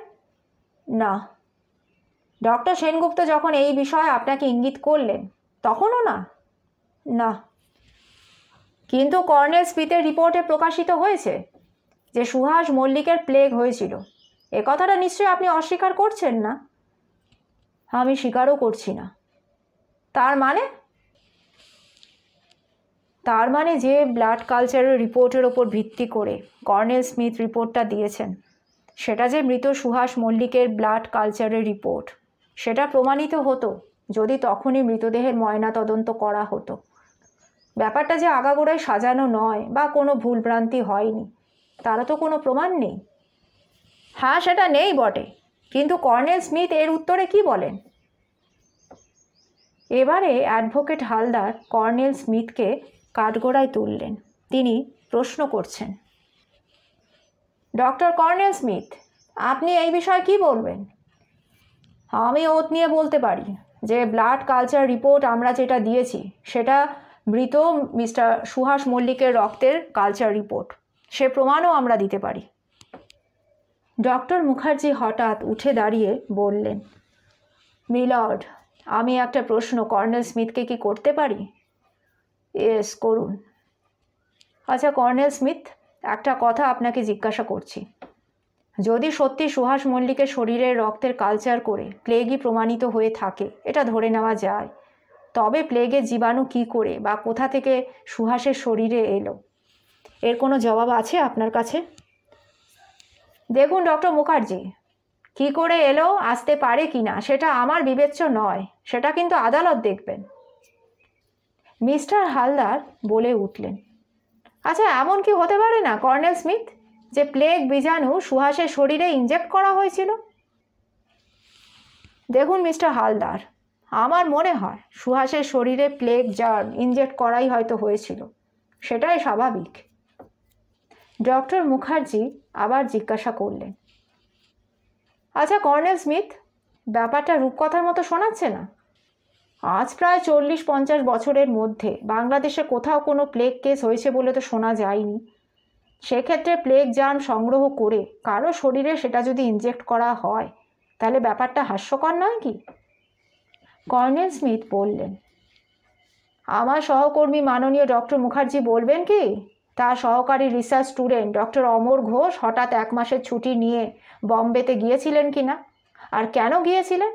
না ডক্টর সেনগুপ্ত যখন এই বিষয়ে আপনাকে ইঙ্গিত করলেন তখনও না না কিন্তু কর্নেল স্পিতের রিপোর্টে প্রকাশিত হয়েছে যে সুহাস মল্লিকের প্লেগ হয়েছিল এ কথাটা নিশ্চয়ই আপনি অস্বীকার করছেন না আমি স্বীকারও করছি না তার মানে তার মানে যে ব্লাড কালচারের রিপোর্টের ওপর ভিত্তি করে কর্নেল স্মিথ রিপোর্টটা দিয়েছেন সেটা যে মৃত সুহাস মল্লিকের ব্লাড কালচারের রিপোর্ট সেটা প্রমাণিত হতো যদি তখনই মৃতদেহের ময়না তদন্ত করা হতো ব্যাপারটা যে আগাগোড়ায় সাজানো নয় বা কোনো ভুলভ্রান্তি হয়নি তারা তো কোনো প্রমাণ নেই হ্যাঁ সেটা নেই বটে কিন্তু কর্নেল স্মিথ এর উত্তরে কি বলেন এবারে অ্যাডভোকেট হালদার কর্নেল স্মিথকে কাঠগোড়ায় তুললেন তিনি প্রশ্ন করছেন ডক্টর কর্নেল স্মিথ আপনি এই বিষয়ে কি বলবেন আমি ওত নিয়ে বলতে পারি যে ব্লাড কালচার রিপোর্ট আমরা যেটা দিয়েছি সেটা মৃত মিস্টার সুহাস মল্লিকের রক্তের কালচার রিপোর্ট সে প্রমাণও আমরা দিতে পারি ডক্টর মুখার্জি হঠাৎ উঠে দাঁড়িয়ে বললেন মিলর্ড আমি একটা প্রশ্ন কর্নেল স্মিথকে কি করতে পারি এস করুন আচ্ছা কর্নেল স্মিথ একটা কথা আপনাকে জিজ্ঞাসা করছি যদি সত্যি সুহাস মল্লিকের শরীরের রক্তের কালচার করে প্লেগই প্রমাণিত হয়ে থাকে এটা ধরে নেওয়া যায় তবে প্লেগের জীবাণু কি করে বা কোথা থেকে সুহাসের শরীরে এলো এর কোনো জবাব আছে আপনার কাছে দেখুন ডক্টর মুখার্জি কি করে এলো আসতে পারে কি না সেটা আমার বিবেচ্য নয় সেটা কিন্তু আদালত দেখবেন মিস্টার হালদার বলে উঠলেন আচ্ছা এমন কি হতে পারে না কর্নেল স্মিথ যে প্লেগ বীজাণু সুহাসের শরীরে ইনজেক্ট করা হয়েছিল দেখুন মিস্টার হালদার আমার মনে হয় সুহাসের শরীরে প্লেগ জার্ম ইনজেক্ট করাই হয়তো হয়েছিল সেটাই স্বাভাবিক ডক্টর মুখার্জি আবার জিজ্ঞাসা করলেন আচ্ছা কর্নেল স্মিথ ব্যাপারটা রূপকথার মতো শোনাচ্ছে না আজ প্রায় চল্লিশ পঞ্চাশ বছরের মধ্যে বাংলাদেশে কোথাও কোনো প্লেগ কেস হয়েছে বলে তো শোনা যায়নি সেক্ষেত্রে প্লেগ জার্ম সংগ্রহ করে কারো শরীরে সেটা যদি ইনজেক্ট করা হয় তাহলে ব্যাপারটা হাস্যকর নয় কি কর্নেল স্মিথ বললেন আমার সহকর্মী মাননীয় ডক্টর মুখার্জি বলবেন কি তার সহকারী research student doctor Amar Ghosh হঠাৎ এক মাসের ছুটি নিয়ে বম্বেতে গিয়েছিলেন কি না আর কেন গিয়েছিলেন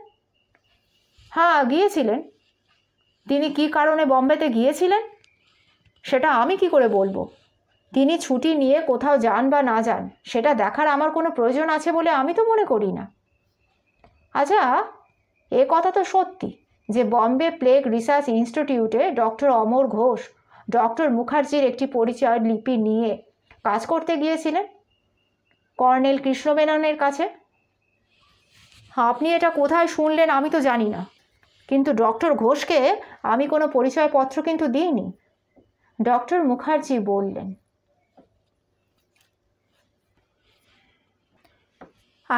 হ্যাঁ গিয়েছিলেন তিনি কি কারণে বম্বেতে গিয়েছিলেন সেটা আমি কি করে বলবো তিনি ছুটি নিয়ে কোথাও যান বা না যান সেটা দেখার আমার কোনো প্রয়োজন আছে বলে আমি তো মনে করি না আচ্ছা এ কথা তো সত্যি যে বম্বে প্লেগ রিসার্চ ইনস্টিটিউটে ডক্টর অমর ঘোষ ডক্টর মুখার্জির একটি পরিচয় লিপি নিয়ে কাজ করতে গিয়েছিলেন কর্নেল কৃষ্ণ মেননের কাছে আপনি এটা কোথায় শুনলেন আমি তো জানি না কিন্তু ডক্টর ঘোষকে আমি কোনো পরিচয়পত্র কিন্তু দিইনি ডক্টর মুখার্জি বললেন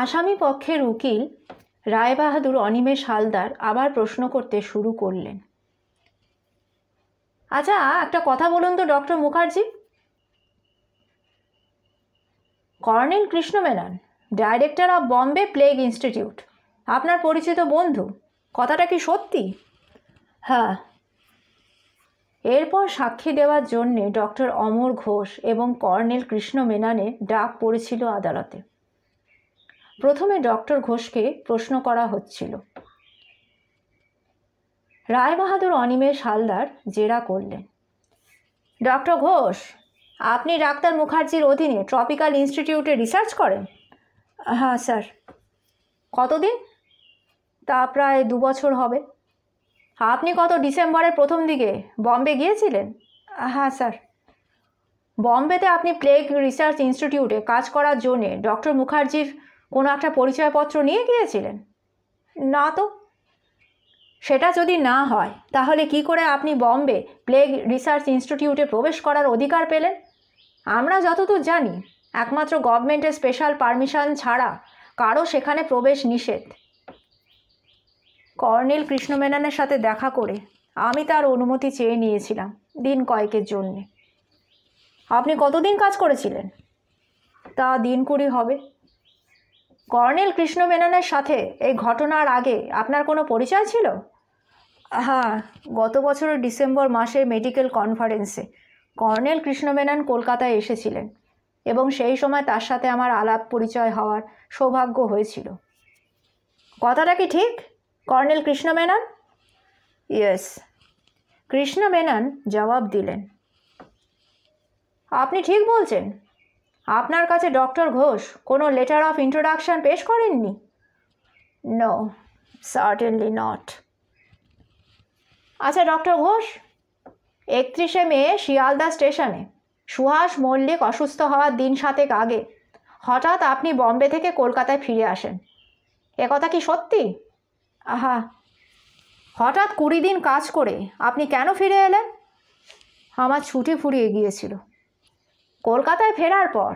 আসামি পক্ষের উকিল রায়বাহাদুর অনিমেষ হালদার আবার প্রশ্ন করতে শুরু করলেন আচ্ছা একটা কথা বলুন তো doctor Mukherjee colonel Krishna Menon director of Bombay plague institute আপনার পরিচিত বন্ধু কথাটা কি সত্যি হ্যাঁ এরপর সাক্ষী দেওয়ার জন্যে ডক্টর অমর ঘোষ এবং কর্নেল কৃষ্ণ মেনানে ডাক পড়েছিল আদালতে প্রথমে ডক্টর ঘোষকে প্রশ্ন করা হচ্ছিল রায়বাহাদুর অনিমেষ হালদার জেরা করলেন ডক্টর ঘোষ আপনি ডাক্তার মুখার্জির অধীনে ট্রপিক্যাল ইনস্টিটিউটে রিসার্চ করেন হ্যাঁ স্যার কতদিন তা প্রায় দু বছর হবে আপনি কত ডিসেম্বরের প্রথম দিকে বম্বে গিয়েছিলেন হ্যাঁ স্যার বম্বেতে আপনি প্লেগ রিসার্চ ইনস্টিটিউটে কাজ করার জন্যে ডক্টর মুখার্জির কোনো একটা পরিচয়পত্র নিয়ে গিয়েছিলেন না তো সেটা যদি না হয় তাহলে কি করে আপনি বম্বে প্লেগ রিসার্চ ইনস্টিটিউটে প্রবেশ করার অধিকার পেলেন আমরা যতদূর জানি একমাত্র গভর্নমেন্টের স্পেশাল পারমিশন ছাড়া কারো সেখানে প্রবেশ নিষেধ কর্নেল কৃষ্ণ সাথে দেখা করে আমি তার অনুমতি চেয়ে নিয়েছিলাম দিন কয়েকের জন্যে আপনি কতদিন কাজ করেছিলেন তা দিন কুড়ি হবে কর্নেল কৃষ্ণ মেননের সাথে এই ঘটনার আগে আপনার কোনো পরিচয় ছিল হ্যাঁ গত বছরের ডিসেম্বর মাসে মেডিকেল কনফারেন্সে কর্নেল কৃষ্ণ মেনন কলকাতায় এসেছিলেন এবং সেই সময় তার সাথে আমার আলাপ পরিচয় হওয়ার সৌভাগ্য হয়েছিল কথাটা কি ঠিক কর্নেল কৃষ্ণ মেনন ইয়েস কৃষ্ণ মেনন জবাব দিলেন আপনি ঠিক বলছেন আপনার কাছে ডক্টর ঘোষ কোনো লেটার অফ ইন্ট্রোডাকশান পেশ করেননি নো সার্টেনলি নট আচ্ছা ডক্টর ঘোষ একত্রিশে মে শিয়ালদা স্টেশনে সুহাস মল্লিক অসুস্থ হওয়ার দিন সাতেক আগে হঠাৎ আপনি বম্বে থেকে কলকাতায় ফিরে আসেন একথা কি সত্যি আহা হঠাৎ কুড়ি দিন কাজ করে আপনি কেন ফিরে এলেন আমার ছুটি ফুরিয়ে গিয়েছিল কলকাতায় ফেরার পর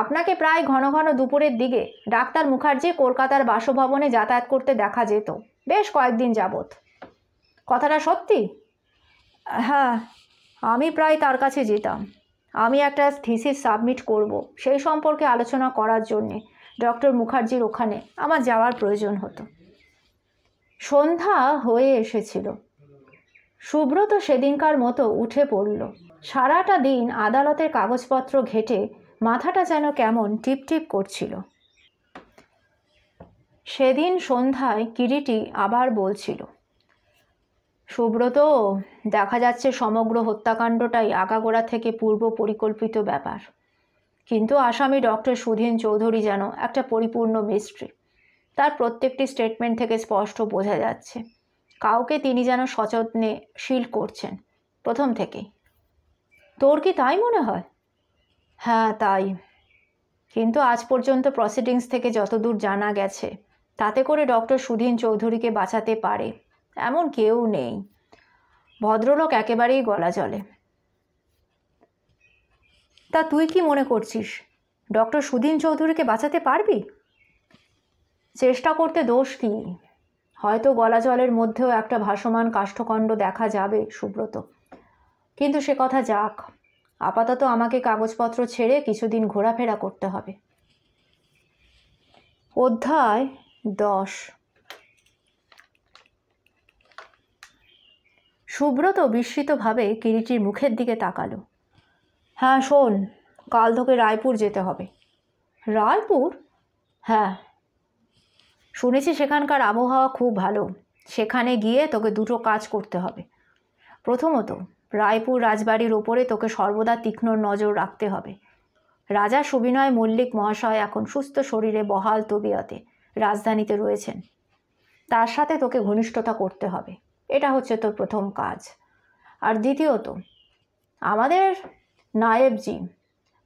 আপনাকে প্রায় ঘন ঘন দুপুরের দিকে ডাক্তার মুখার্জি কলকাতার বাসভবনে যাতায়াত করতে দেখা যেত বেশ কয়েকদিন যাবত কথাটা সত্যি হ্যাঁ আমি প্রায় তার কাছে যেতাম আমি একটা থিসিস সাবমিট করব সেই সম্পর্কে আলোচনা করার জন্যে ডক্টর মুখার্জির ওখানে আমার যাওয়ার প্রয়োজন হতো সন্ধ্যা হয়ে এসেছিল সুব্রত সেদিনকার মতো উঠে পড়ল সারাটা দিন আদালতের কাগজপত্র ঘেটে মাথাটা যেন কেমন টিপটিপ করছিল সেদিন সন্ধ্যায় কিরিটি আবার বলছিল সুব্রত দেখা যাচ্ছে সমগ্র হত্যাকাণ্ডটাই আগাগোড়া থেকে পূর্ব পরিকল্পিত ব্যাপার কিন্তু আসামি ডক্টর সুধীন চৌধুরী যেন একটা পরিপূর্ণ মিস্ট্রি তার প্রত্যেকটি স্টেটমেন্ট থেকে স্পষ্ট বোঝা যাচ্ছে কাউকে তিনি যেন সযত্নে শিল করছেন প্রথম থেকেই তোর কি তাই মনে হয় হ্যাঁ তাই কিন্তু আজ পর্যন্ত প্রসিডিংস থেকে যতদূর জানা গেছে তাতে করে ডক্টর সুধীন চৌধুরীকে বাঁচাতে পারে এমন কেউ নেই ভদ্রলোক একেবারেই গলা জলে তা তুই কি মনে করছিস ডক্টর সুধীন চৌধুরীকে বাঁচাতে পারবি চেষ্টা করতে দোষ কি হয়তো গলা জলের মধ্যেও একটা ভাসমান কাষ্ঠখণ্ড দেখা যাবে সুব্রত কিন্তু সে কথা যাক আপাতত আমাকে কাগজপত্র ছেড়ে কিছুদিন ঘোরাফেরা করতে হবে অধ্যায় দশ সুব্রত বিস্মিতভাবে কিরিটির মুখের দিকে তাকালো হ্যাঁ শোন কাল তোকে রায়পুর যেতে হবে রায়পুর হ্যাঁ শুনেছি সেখানকার আবহাওয়া খুব ভালো সেখানে গিয়ে তোকে দুটো কাজ করতে হবে প্রথমত রায়পুর রাজবাড়ির ওপরে তোকে সর্বদা তীক্ষ্ণ নজর রাখতে হবে রাজা সুবিনয় মল্লিক মহাশয় এখন সুস্থ শরীরে বহাল তবিয়তে রাজধানীতে রয়েছেন তার সাথে তোকে ঘনিষ্ঠতা করতে হবে এটা হচ্ছে তোর প্রথম কাজ আর দ্বিতীয়ত আমাদের নায়েবজি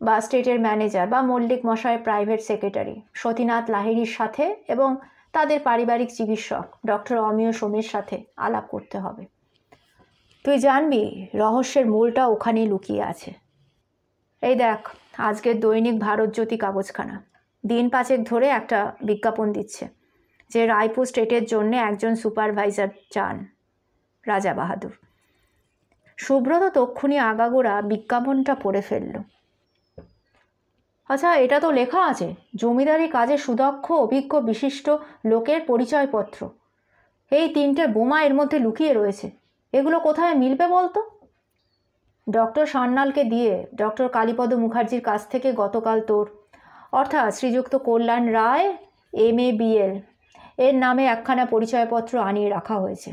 বা স্টেটের ম্যানেজার বা মল্লিক মশায়ের প্রাইভেট সেক্রেটারি সতীনাথ লাহিড়ির সাথে এবং তাদের পারিবারিক চিকিৎসক ডক্টর অমিয় সোমের সাথে আলাপ করতে হবে তুই জানবি রহস্যের মূলটা ওখানেই লুকিয়ে আছে এই দেখ আজকের দৈনিক ভারত জ্যোতি কাগজখানা দিন পাঁচেক ধরে একটা বিজ্ঞাপন দিচ্ছে যে রায়পুর স্টেটের জন্য একজন সুপারভাইজার চান রাজা বাহাদুর সুব্রত তক্ষুনি আগাগোড়া বিজ্ঞাপনটা পড়ে ফেললো আচ্ছা এটা তো লেখা আছে জমিদারি কাজে সুদক্ষ অভিজ্ঞ বিশিষ্ট লোকের পরিচয়পত্র এই তিনটে বোমা এর মধ্যে লুকিয়ে রয়েছে এগুলো কোথায় মিলবে বলতো ডক্টর সান্নালকে দিয়ে ডক্টর কালীপদ মুখার্জির কাছ থেকে গতকাল তোর অর্থাৎ শ্রীযুক্ত কল্যাণ রায় এম এ এল এর নামে একখানা পরিচয়পত্র আনিয়ে রাখা হয়েছে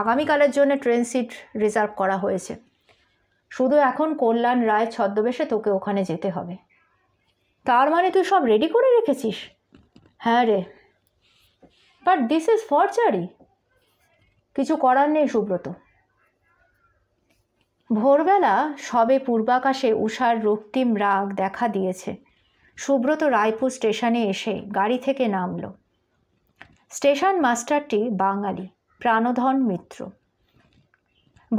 আগামীকালের জন্য ট্রেন সিট রিজার্ভ করা হয়েছে শুধু এখন কল্যাণ রায় ছদ্মবেশে তোকে ওখানে যেতে হবে তার মানে তুই সব রেডি করে রেখেছিস হ্যাঁ রে বাট দিস ইজ ফরচারি কিছু করার নেই সুব্রত ভোরবেলা সবে পূর্বাকাশে উষার রক্তিম রাগ দেখা দিয়েছে সুব্রত রায়পুর স্টেশনে এসে গাড়ি থেকে নামল স্টেশন মাস্টারটি বাঙালি প্রাণধন মিত্র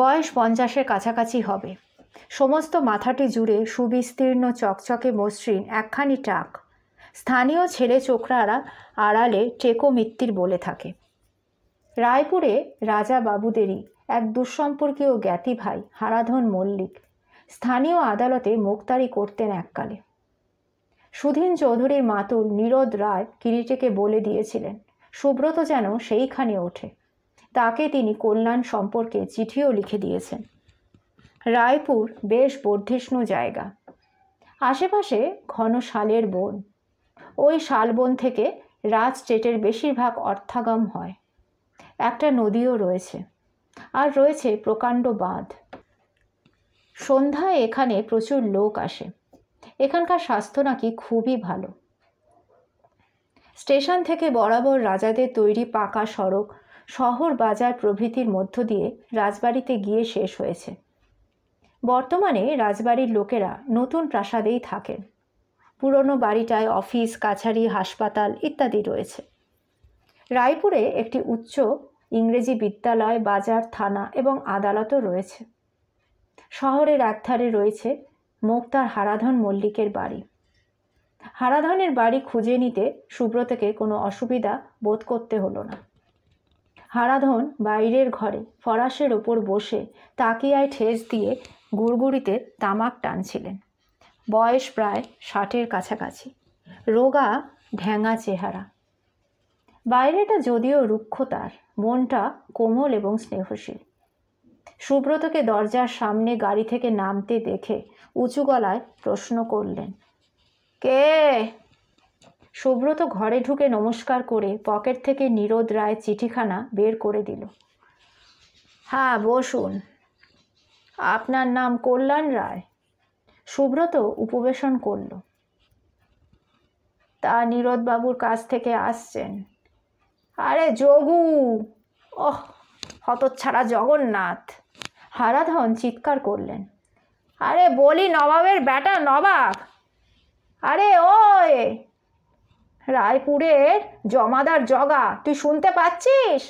বয়স পঞ্চাশের কাছাকাছি হবে সমস্ত মাথাটি জুড়ে সুবিস্তীর্ণ চকচকে মসৃণ একখানি টাক স্থানীয় ছেলে চোখরারা আড়ালে টেকো মিত্তির বলে থাকে রায়পুরে রাজা বাবুদেরই এক দুঃসম্পর্কীয় জ্ঞাতি ভাই হারাধন মল্লিক স্থানীয় আদালতে মোক্তারি করতেন এককালে সুধীন চৌধুরীর মাতুল নীরদ রায় কিরিটেকে বলে দিয়েছিলেন সুব্রত যেন সেইখানে ওঠে তাকে তিনি কল্যাণ সম্পর্কে চিঠিও লিখে দিয়েছেন রায়পুর বেশ বর্ধিষ্ণু জায়গা আশেপাশে ঘন শালের বন ওই শালবন থেকে রাজ চেটের বেশিরভাগ অর্থাগম হয় একটা নদীও রয়েছে আর রয়েছে প্রকাণ্ড বাঁধ সন্ধ্যায় এখানে প্রচুর লোক আসে এখানকার স্বাস্থ্য নাকি খুবই ভালো স্টেশন থেকে বরাবর রাজাদের তৈরি পাকা সড়ক শহর বাজার প্রভৃতির মধ্য দিয়ে রাজবাড়িতে গিয়ে শেষ হয়েছে বর্তমানে রাজবাড়ির লোকেরা নতুন প্রাসাদেই থাকেন পুরনো বাড়িটায় অফিস কাছারি হাসপাতাল ইত্যাদি রয়েছে রায়পুরে একটি উচ্চ ইংরেজি বিদ্যালয় বাজার থানা এবং আদালতও রয়েছে শহরের একধারে রয়েছে মুক্তার হারাধন মল্লিকের বাড়ি হারাধনের বাড়ি খুঁজে নিতে সুব্রতকে কোনো অসুবিধা বোধ করতে হলো না হারাধন বাইরের ঘরে ফরাসের ওপর বসে তাকিয়ায় ঠেস দিয়ে গুড়গুড়িতে তামাক টানছিলেন বয়স প্রায় ষাটের কাছাকাছি রোগা ঢ্যাঙা চেহারা বাইরেটা যদিও রুক্ষ তার মনটা কোমল এবং স্নেহশীল সুব্রতকে দরজার সামনে গাড়ি থেকে নামতে দেখে উঁচু গলায় প্রশ্ন করলেন কে সুব্রত ঘরে ঢুকে নমস্কার করে পকেট থেকে নিরোদ রায় চিঠিখানা বের করে দিল হ্যাঁ বসুন আপনার নাম কল্যাণ রায় সুব্রত উপবেশন করল তা নীরদবাবুর কাছ থেকে আসছেন আরে যোগু ওহ হতচ্ছাড়া জগন্নাথ হারাধন চিৎকার করলেন আরে বলি নবাবের ব্যাটা নবাব আরে ওয় রায়পুরের জমাদার জগা তুই শুনতে পাচ্ছিস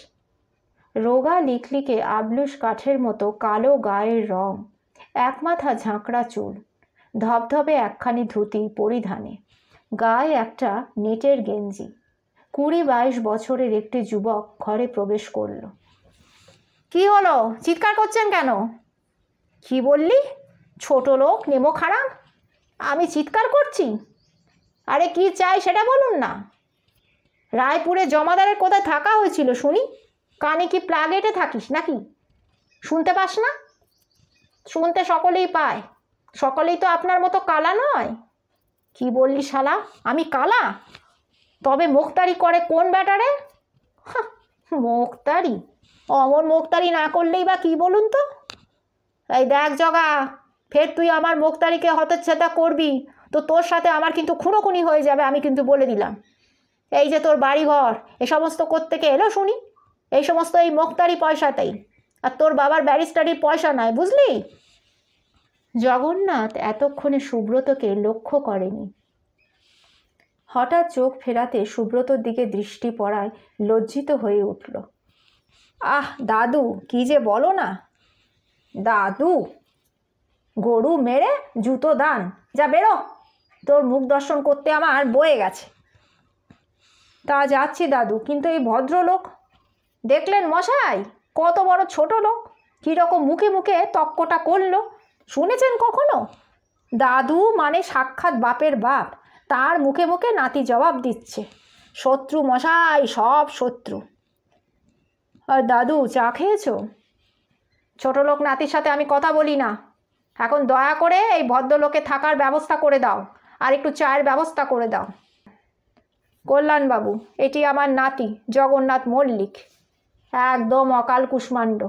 রোগা লিখলিকে আবলুস কাঠের মতো কালো গায়ের রং এক মাথা ঝাঁকড়া চুল ধবধবে একখানি ধুতি পরিধানে গায়ে একটা নেটের গেঞ্জি কুড়ি বাইশ বছরের একটি যুবক ঘরে প্রবেশ করল কি হলো চিৎকার করছেন কেন কি বললি ছোট লোক নেমো খারাপ আমি চিৎকার করছি আরে কি চাই সেটা বলুন না রায়পুরে জমাদারের কোথায় থাকা হয়েছিল শুনি কানে কি প্লাগ এটে থাকিস নাকি শুনতে পাস না শুনতে সকলেই পায় সকলেই তো আপনার মতো কালা নয় কি বললি শালা আমি কালা তবে মোখতারি করে কোন ব্যাটারে মোখতারি অমন মোখতারি না করলেই বা কি বলুন তো এই দেখ জগা ফের তুই আমার মোখতারিকে হতচ্ছেতা করবি তো তোর সাথে আমার কিন্তু খুনোখুনি হয়ে যাবে আমি কিন্তু বলে দিলাম এই যে তোর বাড়িঘর এ সমস্ত করতে এলো শুনি এই সমস্ত এই মোক্তারি পয়সাতেই আর তোর বাবার ব্যারিস্টারির পয়সা নয় বুঝলি জগন্নাথ এতক্ষণে সুব্রতকে লক্ষ্য করেনি হঠাৎ চোখ ফেরাতে সুব্রতর দিকে দৃষ্টি পড়ায় লজ্জিত হয়ে উঠল আহ দাদু কি যে বলো না দাদু গরু মেরে জুতো দান যা বেরো তোর মুখ দর্শন করতে আমার বয়ে গেছে তা যাচ্ছি দাদু কিন্তু এই ভদ্রলোক দেখলেন মশাই কত বড় ছোট লোক কীরকম মুখে মুখে তক্কটা করলো শুনেছেন কখনো দাদু মানে সাক্ষাৎ বাপের বাপ তার মুখে মুখে নাতি জবাব দিচ্ছে শত্রু মশাই সব শত্রু আর দাদু চা খেয়েছ ছোট লোক নাতির সাথে আমি কথা বলি না এখন দয়া করে এই ভদ্রলোকে থাকার ব্যবস্থা করে দাও আর একটু চায়ের ব্যবস্থা করে দাও কল্যাণবাবু এটি আমার নাতি জগন্নাথ মল্লিক একদম অকাল কুষ্মাণ্ড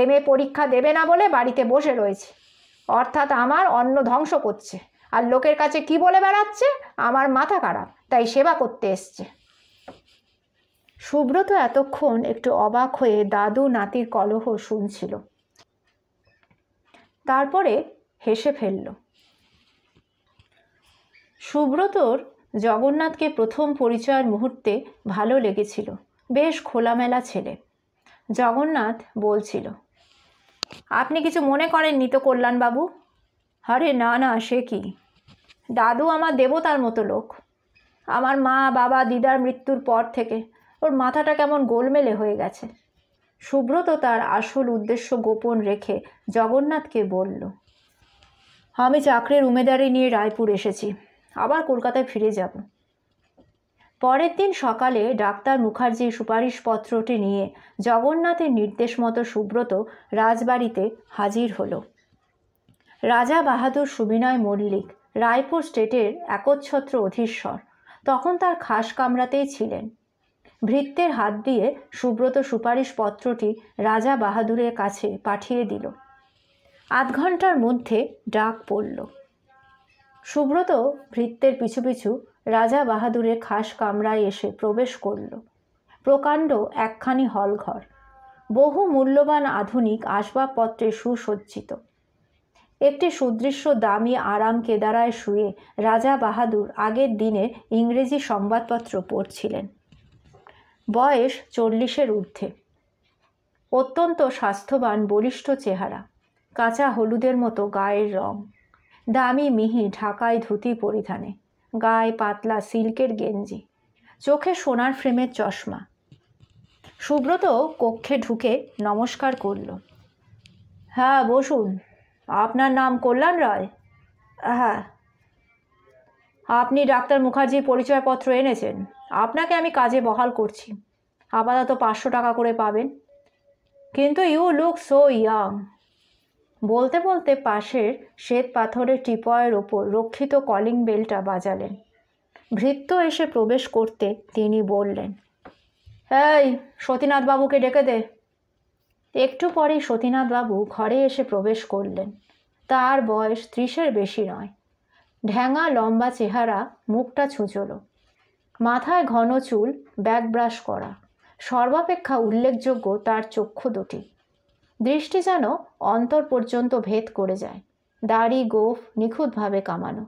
এম এ পরীক্ষা দেবে না বলে বাড়িতে বসে রয়েছে অর্থাৎ আমার অন্ন ধ্বংস করছে আর লোকের কাছে কি বলে বেড়াচ্ছে আমার মাথা খারাপ তাই সেবা করতে এসছে সুব্রত এতক্ষণ একটু অবাক হয়ে দাদু নাতির কলহ শুনছিল তারপরে হেসে ফেলল সুব্রতর জগন্নাথকে প্রথম পরিচয়ের মুহূর্তে ভালো লেগেছিল বেশ খোলামেলা ছেলে জগন্নাথ বলছিল আপনি কিছু মনে করেননি তো কল্যাণবাবু আরে না না সে কি দাদু আমার দেবতার মতো লোক আমার মা বাবা দিদার মৃত্যুর পর থেকে ওর মাথাটা কেমন গোলমেলে হয়ে গেছে সুব্রত তার আসল উদ্দেশ্য গোপন রেখে জগন্নাথকে বলল আমি চাকরির উমেদারি নিয়ে রায়পুর এসেছি আবার কলকাতায় ফিরে যাব পরের দিন সকালে ডাক্তার মুখার্জির সুপারিশপত্রটি নিয়ে জগন্নাথের নির্দেশ মতো সুব্রত রাজবাড়িতে হাজির হল রাজা বাহাদুর সুবিনয় মল্লিক রায়পুর স্টেটের একচ্ছত্র অধীশ্বর তখন তার খাস কামরাতেই ছিলেন ভৃত্যের হাত দিয়ে সুব্রত সুপারিশপত্রটি রাজা বাহাদুরের কাছে পাঠিয়ে দিল আধ ঘন্টার মধ্যে ডাক পড়ল সুব্রত ভৃত্যের পিছু পিছু রাজা বাহাদুরের খাস কামরায় এসে প্রবেশ করল প্রকাণ্ড একখানি হলঘর বহু মূল্যবান আধুনিক আসবাবপত্রে সুসজ্জিত একটি সুদৃশ্য দামি আরাম কেদারায় শুয়ে রাজা বাহাদুর আগের দিনের ইংরেজি সংবাদপত্র পড়ছিলেন বয়স চল্লিশের ঊর্ধ্বে অত্যন্ত স্বাস্থ্যবান বলিষ্ঠ চেহারা কাঁচা হলুদের মতো গায়ের রং দামি মিহি ঢাকায় ধুতি পরিধানে গায়ে পাতলা সিল্কের গেঞ্জি চোখে সোনার ফ্রেমের চশমা সুব্রত কক্ষে ঢুকে নমস্কার করল হ্যাঁ বসুন আপনার নাম কল্যাণ রায় হ্যাঁ আপনি ডাক্তার মুখার্জির পরিচয়পত্র এনেছেন আপনাকে আমি কাজে বহাল করছি আপাতত পাঁচশো টাকা করে পাবেন কিন্তু ইউ লুক সো ইয়াং বলতে বলতে পাশের শ্বেত পাথরের টিপয়ের ওপর রক্ষিত কলিং বেলটা বাজালেন ভৃত্য এসে প্রবেশ করতে তিনি বললেন এই সতীনাথবাবুকে ডেকে দে একটু পরেই সতীনাথবাবু ঘরে এসে প্রবেশ করলেন তার বয়স ত্রিশের বেশি নয় ঢ্যাঙা লম্বা চেহারা মুখটা ছুঁচল মাথায় ঘন চুল ব্যাক ব্রাশ করা সর্বাপেক্ষা উল্লেখযোগ্য তার চক্ষু দুটি দৃষ্টি যেন অন্তর পর্যন্ত ভেদ করে যায় দাড়ি গোফ নিখুঁতভাবে কামানো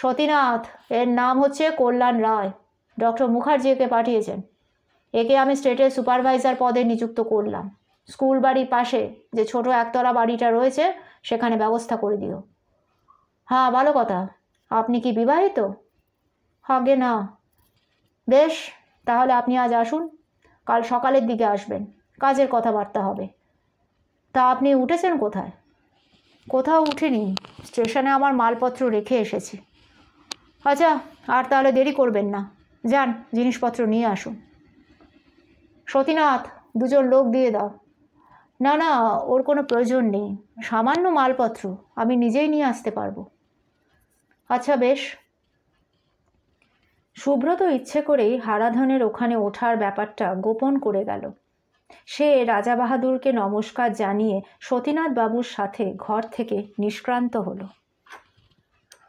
সতীনাথ এর নাম হচ্ছে কল্যাণ রায় ডক্টর মুখার্জিকে পাঠিয়েছেন একে আমি স্টেটের সুপারভাইজার পদে নিযুক্ত করলাম স্কুল বাড়ির পাশে যে ছোট একতলা বাড়িটা রয়েছে সেখানে ব্যবস্থা করে দিও হ্যাঁ ভালো কথা আপনি কি বিবাহিত হগে না বেশ তাহলে আপনি আজ আসুন কাল সকালের দিকে আসবেন কাজের কথাবার্তা হবে তা আপনি উঠেছেন কোথায় কোথাও উঠিনি স্টেশনে আমার মালপত্র রেখে এসেছি আচ্ছা আর তাহলে দেরি করবেন না যান জিনিসপত্র নিয়ে আসুন সতীনাথ দুজন লোক দিয়ে দাও না না ওর কোনো প্রয়োজন নেই সামান্য মালপত্র আমি নিজেই নিয়ে আসতে পারবো আচ্ছা বেশ সুব্রত ইচ্ছে করেই হারাধনের ওখানে ওঠার ব্যাপারটা গোপন করে গেল সে রাজা বাহাদুরকে নমস্কার জানিয়ে সতীনাথ বাবুর সাথে ঘর থেকে নিষ্ক্রান্ত হলো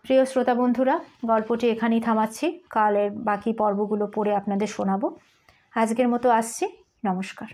প্রিয় শ্রোতা বন্ধুরা গল্পটি এখানেই থামাচ্ছি কালের বাকি পর্বগুলো পড়ে আপনাদের শোনাবো আজকের মতো আসছি নমস্কার